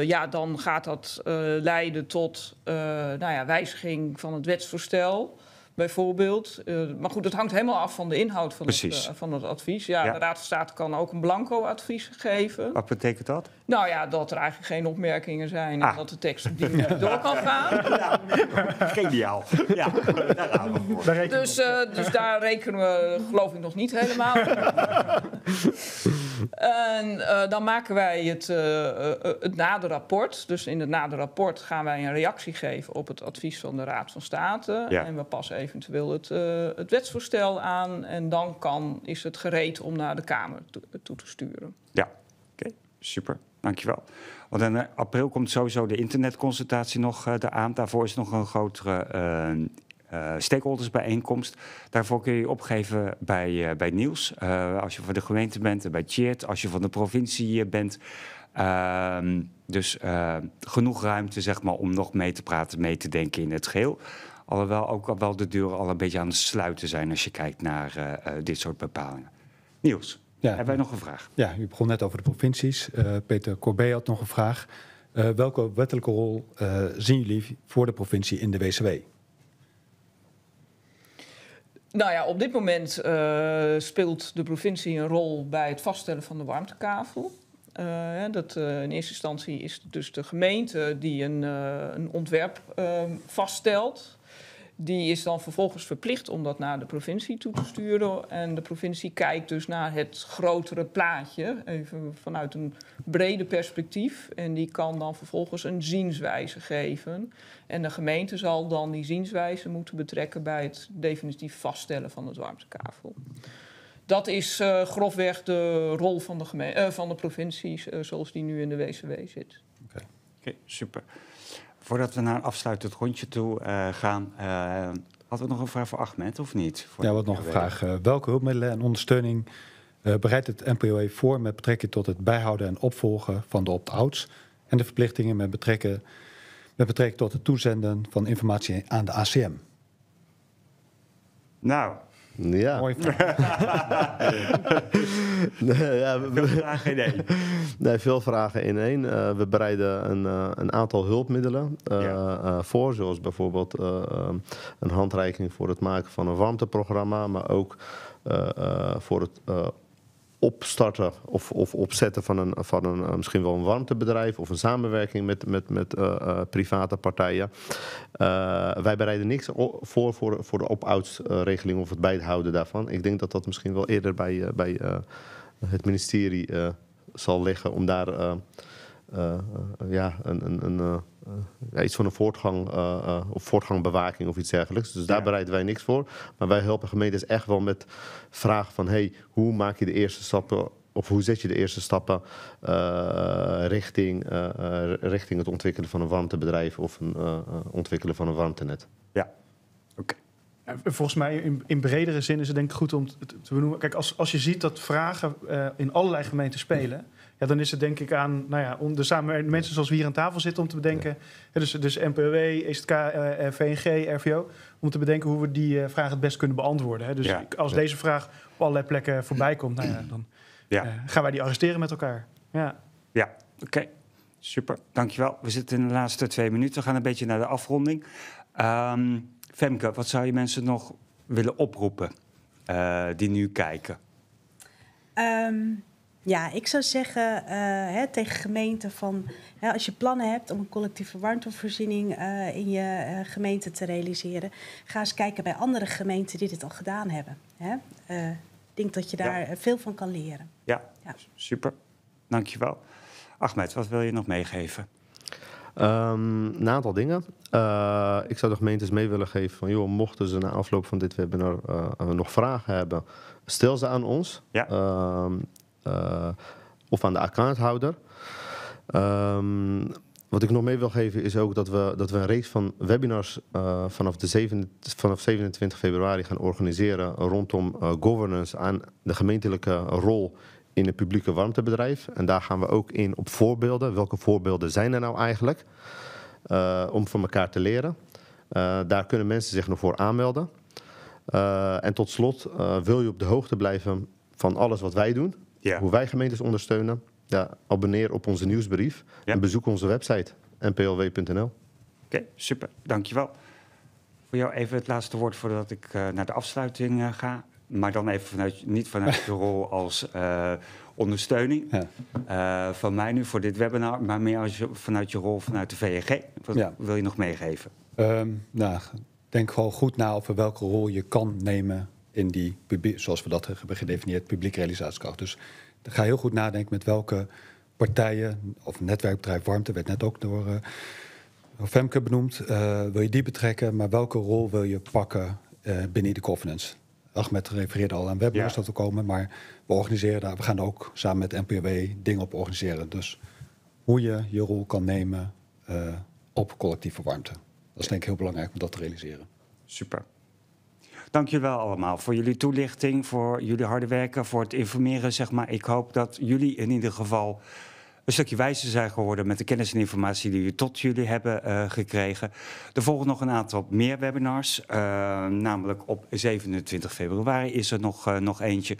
ja, dan gaat dat leiden tot nou ja, wijziging van het wetsvoorstel bijvoorbeeld. Eh, maar goed, dat hangt helemaal af van de inhoud van, het, eh, van het advies. Ja, de Raad van State kan ook een blanco advies geven. Wat betekent dat? Nou ja, dat er eigenlijk geen opmerkingen zijn en ah. dat de tekst op door kan gaan. Ja, geniaal. Ja, dus, eh, dus daar rekenen we geloof ik nog niet helemaal. En eh, dan maken wij het, eh, eh, het naderrapport. Dus in het naderrapport gaan wij een reactie geven op het advies van de Raad van State. En we passen eventueel het, het wetsvoorstel aan. En dan kan, is het gereed om naar de Kamer toe, te sturen. Ja, oké, super. Dankjewel. Want in april komt sowieso de internetconsultatie nog uh, aan. Daarvoor is nog een grotere uh, eh, stakeholdersbijeenkomst. Daarvoor kun je opgeven bij, eh, bij Niels. Eh, als je van de gemeente bent en bij Tjeerd, Als je van de provincie bent. Ehm, dus genoeg ruimte zeg maar, om nog mee te praten, mee te denken in het geheel. Alhoewel ook al wel de deuren al een beetje aan het sluiten zijn als je kijkt naar dit soort bepalingen. Niels, hebben wij nog een vraag? Ja, u begon net over de provincies. Peter Corbet had nog een vraag. welke wettelijke rol zien jullie voor de provincie in de WCW? Nou ja, op dit moment eh, speelt de provincie een rol bij het vaststellen van de warmtekavel. Eh, dat, eh, in eerste instantie is het dus de gemeente die een, een ontwerp ehm, vaststelt die is dan vervolgens verplicht om dat naar de provincie toe te sturen. En de provincie kijkt dus naar het grotere plaatje, even vanuit een brede perspectief. En die kan dan vervolgens een zienswijze geven. En de gemeente zal dan die zienswijze moeten betrekken bij het definitief vaststellen van het warmtekavel. Dat is eh, grofweg de rol van de, uh, van de provincies eh, zoals die nu in de WCW zit. Oké, super. Voordat we naar een afsluitend rondje toe eh, gaan, eh, hadden we nog een vraag voor Ahmed, of niet? ja, wat nog een vraag. Eh, welke hulpmiddelen en ondersteuning bereidt het NPOE voor met betrekking tot het bijhouden en opvolgen van de opt-outs en de verplichtingen met betrekking, met betrekking tot het toezenden van informatie aan de ACM? Nou, ja. Mooi ja, veel vragen in één. Nee, veel vragen in één. Eh, we bereiden een, eh, een aantal hulpmiddelen eh, voor, zoals bijvoorbeeld ehm, een handreiking voor het maken van een warmteprogramma, maar ook voor het opstarten of, of opzetten van, een, van een, eh, misschien wel een warmtebedrijf of een samenwerking met, met, met eh, eh, private partijen. wij bereiden niks voor voor, voor de op-outs regeling of het bijhouden daarvan. Ik denk dat dat misschien wel eerder bij, bij het ministerie zal liggen om daar ja, een, een, een eh, ja, iets van een voortgang uh, of voortgangbewaking of iets dergelijks. Dus daar bereiden wij niks voor. Maar wij helpen gemeentes echt wel met vragen van hey, hoe maak je de eerste stappen of hoe zet je de eerste stappen richting, richting het ontwikkelen van een warmtebedrijf of een ontwikkelen van een warmtenet? Ja, oké. Volgens mij in, in, bredere zin is het denk ik goed om te benoemen. Kijk, als, als je ziet dat vragen in allerlei gemeenten spelen. Ja, dan is het denk ik aan nou ja, om de samen, mensen zoals we hier aan tafel zitten om te bedenken. Dus, dus NPW, ESK, eh, eh, VNG, RVO. Om te bedenken hoe we die uh, vraag het best kunnen beantwoorden. Hè. Dus als deze vraag op allerlei plekken voorbij komt, nou dan gaan wij die arresteren met elkaar. Ja, ja. oké. Super, dankjewel. We zitten in de laatste twee minuten. We gaan een beetje naar de afronding. Ehm, Femke, wat zou je mensen nog willen oproepen die nu kijken? Ehm, ja, ik zou zeggen eh, hè, tegen gemeenten van hè, als je plannen hebt om een collectieve warmtevoorziening eh, in je eh, gemeente te realiseren, ga eens kijken bij andere gemeenten die dit al gedaan hebben. Hè? ik denk dat je daar veel van kan leren. Ja, ja. super. Dankjewel. Ahmed, wat wil je nog meegeven? Ehm, een aantal dingen. ik zou de gemeentes mee willen geven van, joh, mochten ze na afloop van dit webinar nog vragen hebben, stel ze aan ons. Ja. Ehm, eh, of aan de accounthouder. Ehm, wat ik nog mee wil geven is ook dat we, dat we een reeks van webinars eh, vanaf, de vanaf 27 februari gaan organiseren rondom eh, governance aan de gemeentelijke rol in het publieke warmtebedrijf. En daar gaan we ook in op voorbeelden. Welke voorbeelden zijn er nou eigenlijk? om van elkaar te leren. daar kunnen mensen zich nog voor aanmelden. en tot slot, wil je op de hoogte blijven van alles wat wij doen? ja. hoe wij gemeentes ondersteunen, ja, abonneer op onze nieuwsbrief en bezoek onze website nplw.nl. Oké, super. Dankjewel. Voor jou even het laatste woord voordat ik eh, naar de afsluiting eh, ga. Maar dan even vanuit, niet vanuit je rol als eh, ondersteuning ja. van mij nu voor dit webinar, maar meer als je, vanuit je rol vanuit de VNG. Wat wil je nog meegeven? Um, nou, denk gewoon goed na over welke rol je kan nemen in die, zoals we dat hebben gedefinieerd, publieke realisatiekracht. Dus ga heel goed nadenken met welke partijen of netwerkbedrijf Warmte werd net ook door uh, Femke benoemd. Eh, wil je die betrekken, maar welke rol wil je pakken eh, binnen de governance? Ahmed refereerde al aan webinars dat we komen, maar we organiseren daar, we gaan ook samen met NPW dingen op organiseren. Dus hoe je je rol kan nemen op collectieve warmte. Dat is denk ik heel belangrijk om dat te realiseren. Super. Dank wel allemaal voor jullie toelichting, voor jullie harde werken, voor het informeren. Zeg maar. Ik hoop dat jullie in ieder geval een stukje wijzer zijn geworden met de kennis en informatie die we tot jullie hebben eh, gekregen. Er volgen nog een aantal meer webinars. Eh, namelijk op 27 februari is er nog, eh, nog eentje.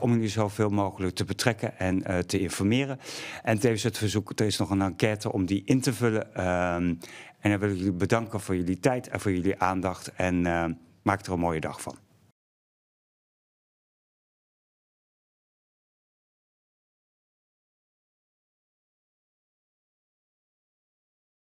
om jullie zoveel mogelijk te betrekken en te informeren. En tevens het verzoek, er is nog een enquête om die in te vullen. Ehm, en dan wil ik jullie bedanken voor jullie tijd en voor jullie aandacht. En ehm, Maak er een mooie dag van.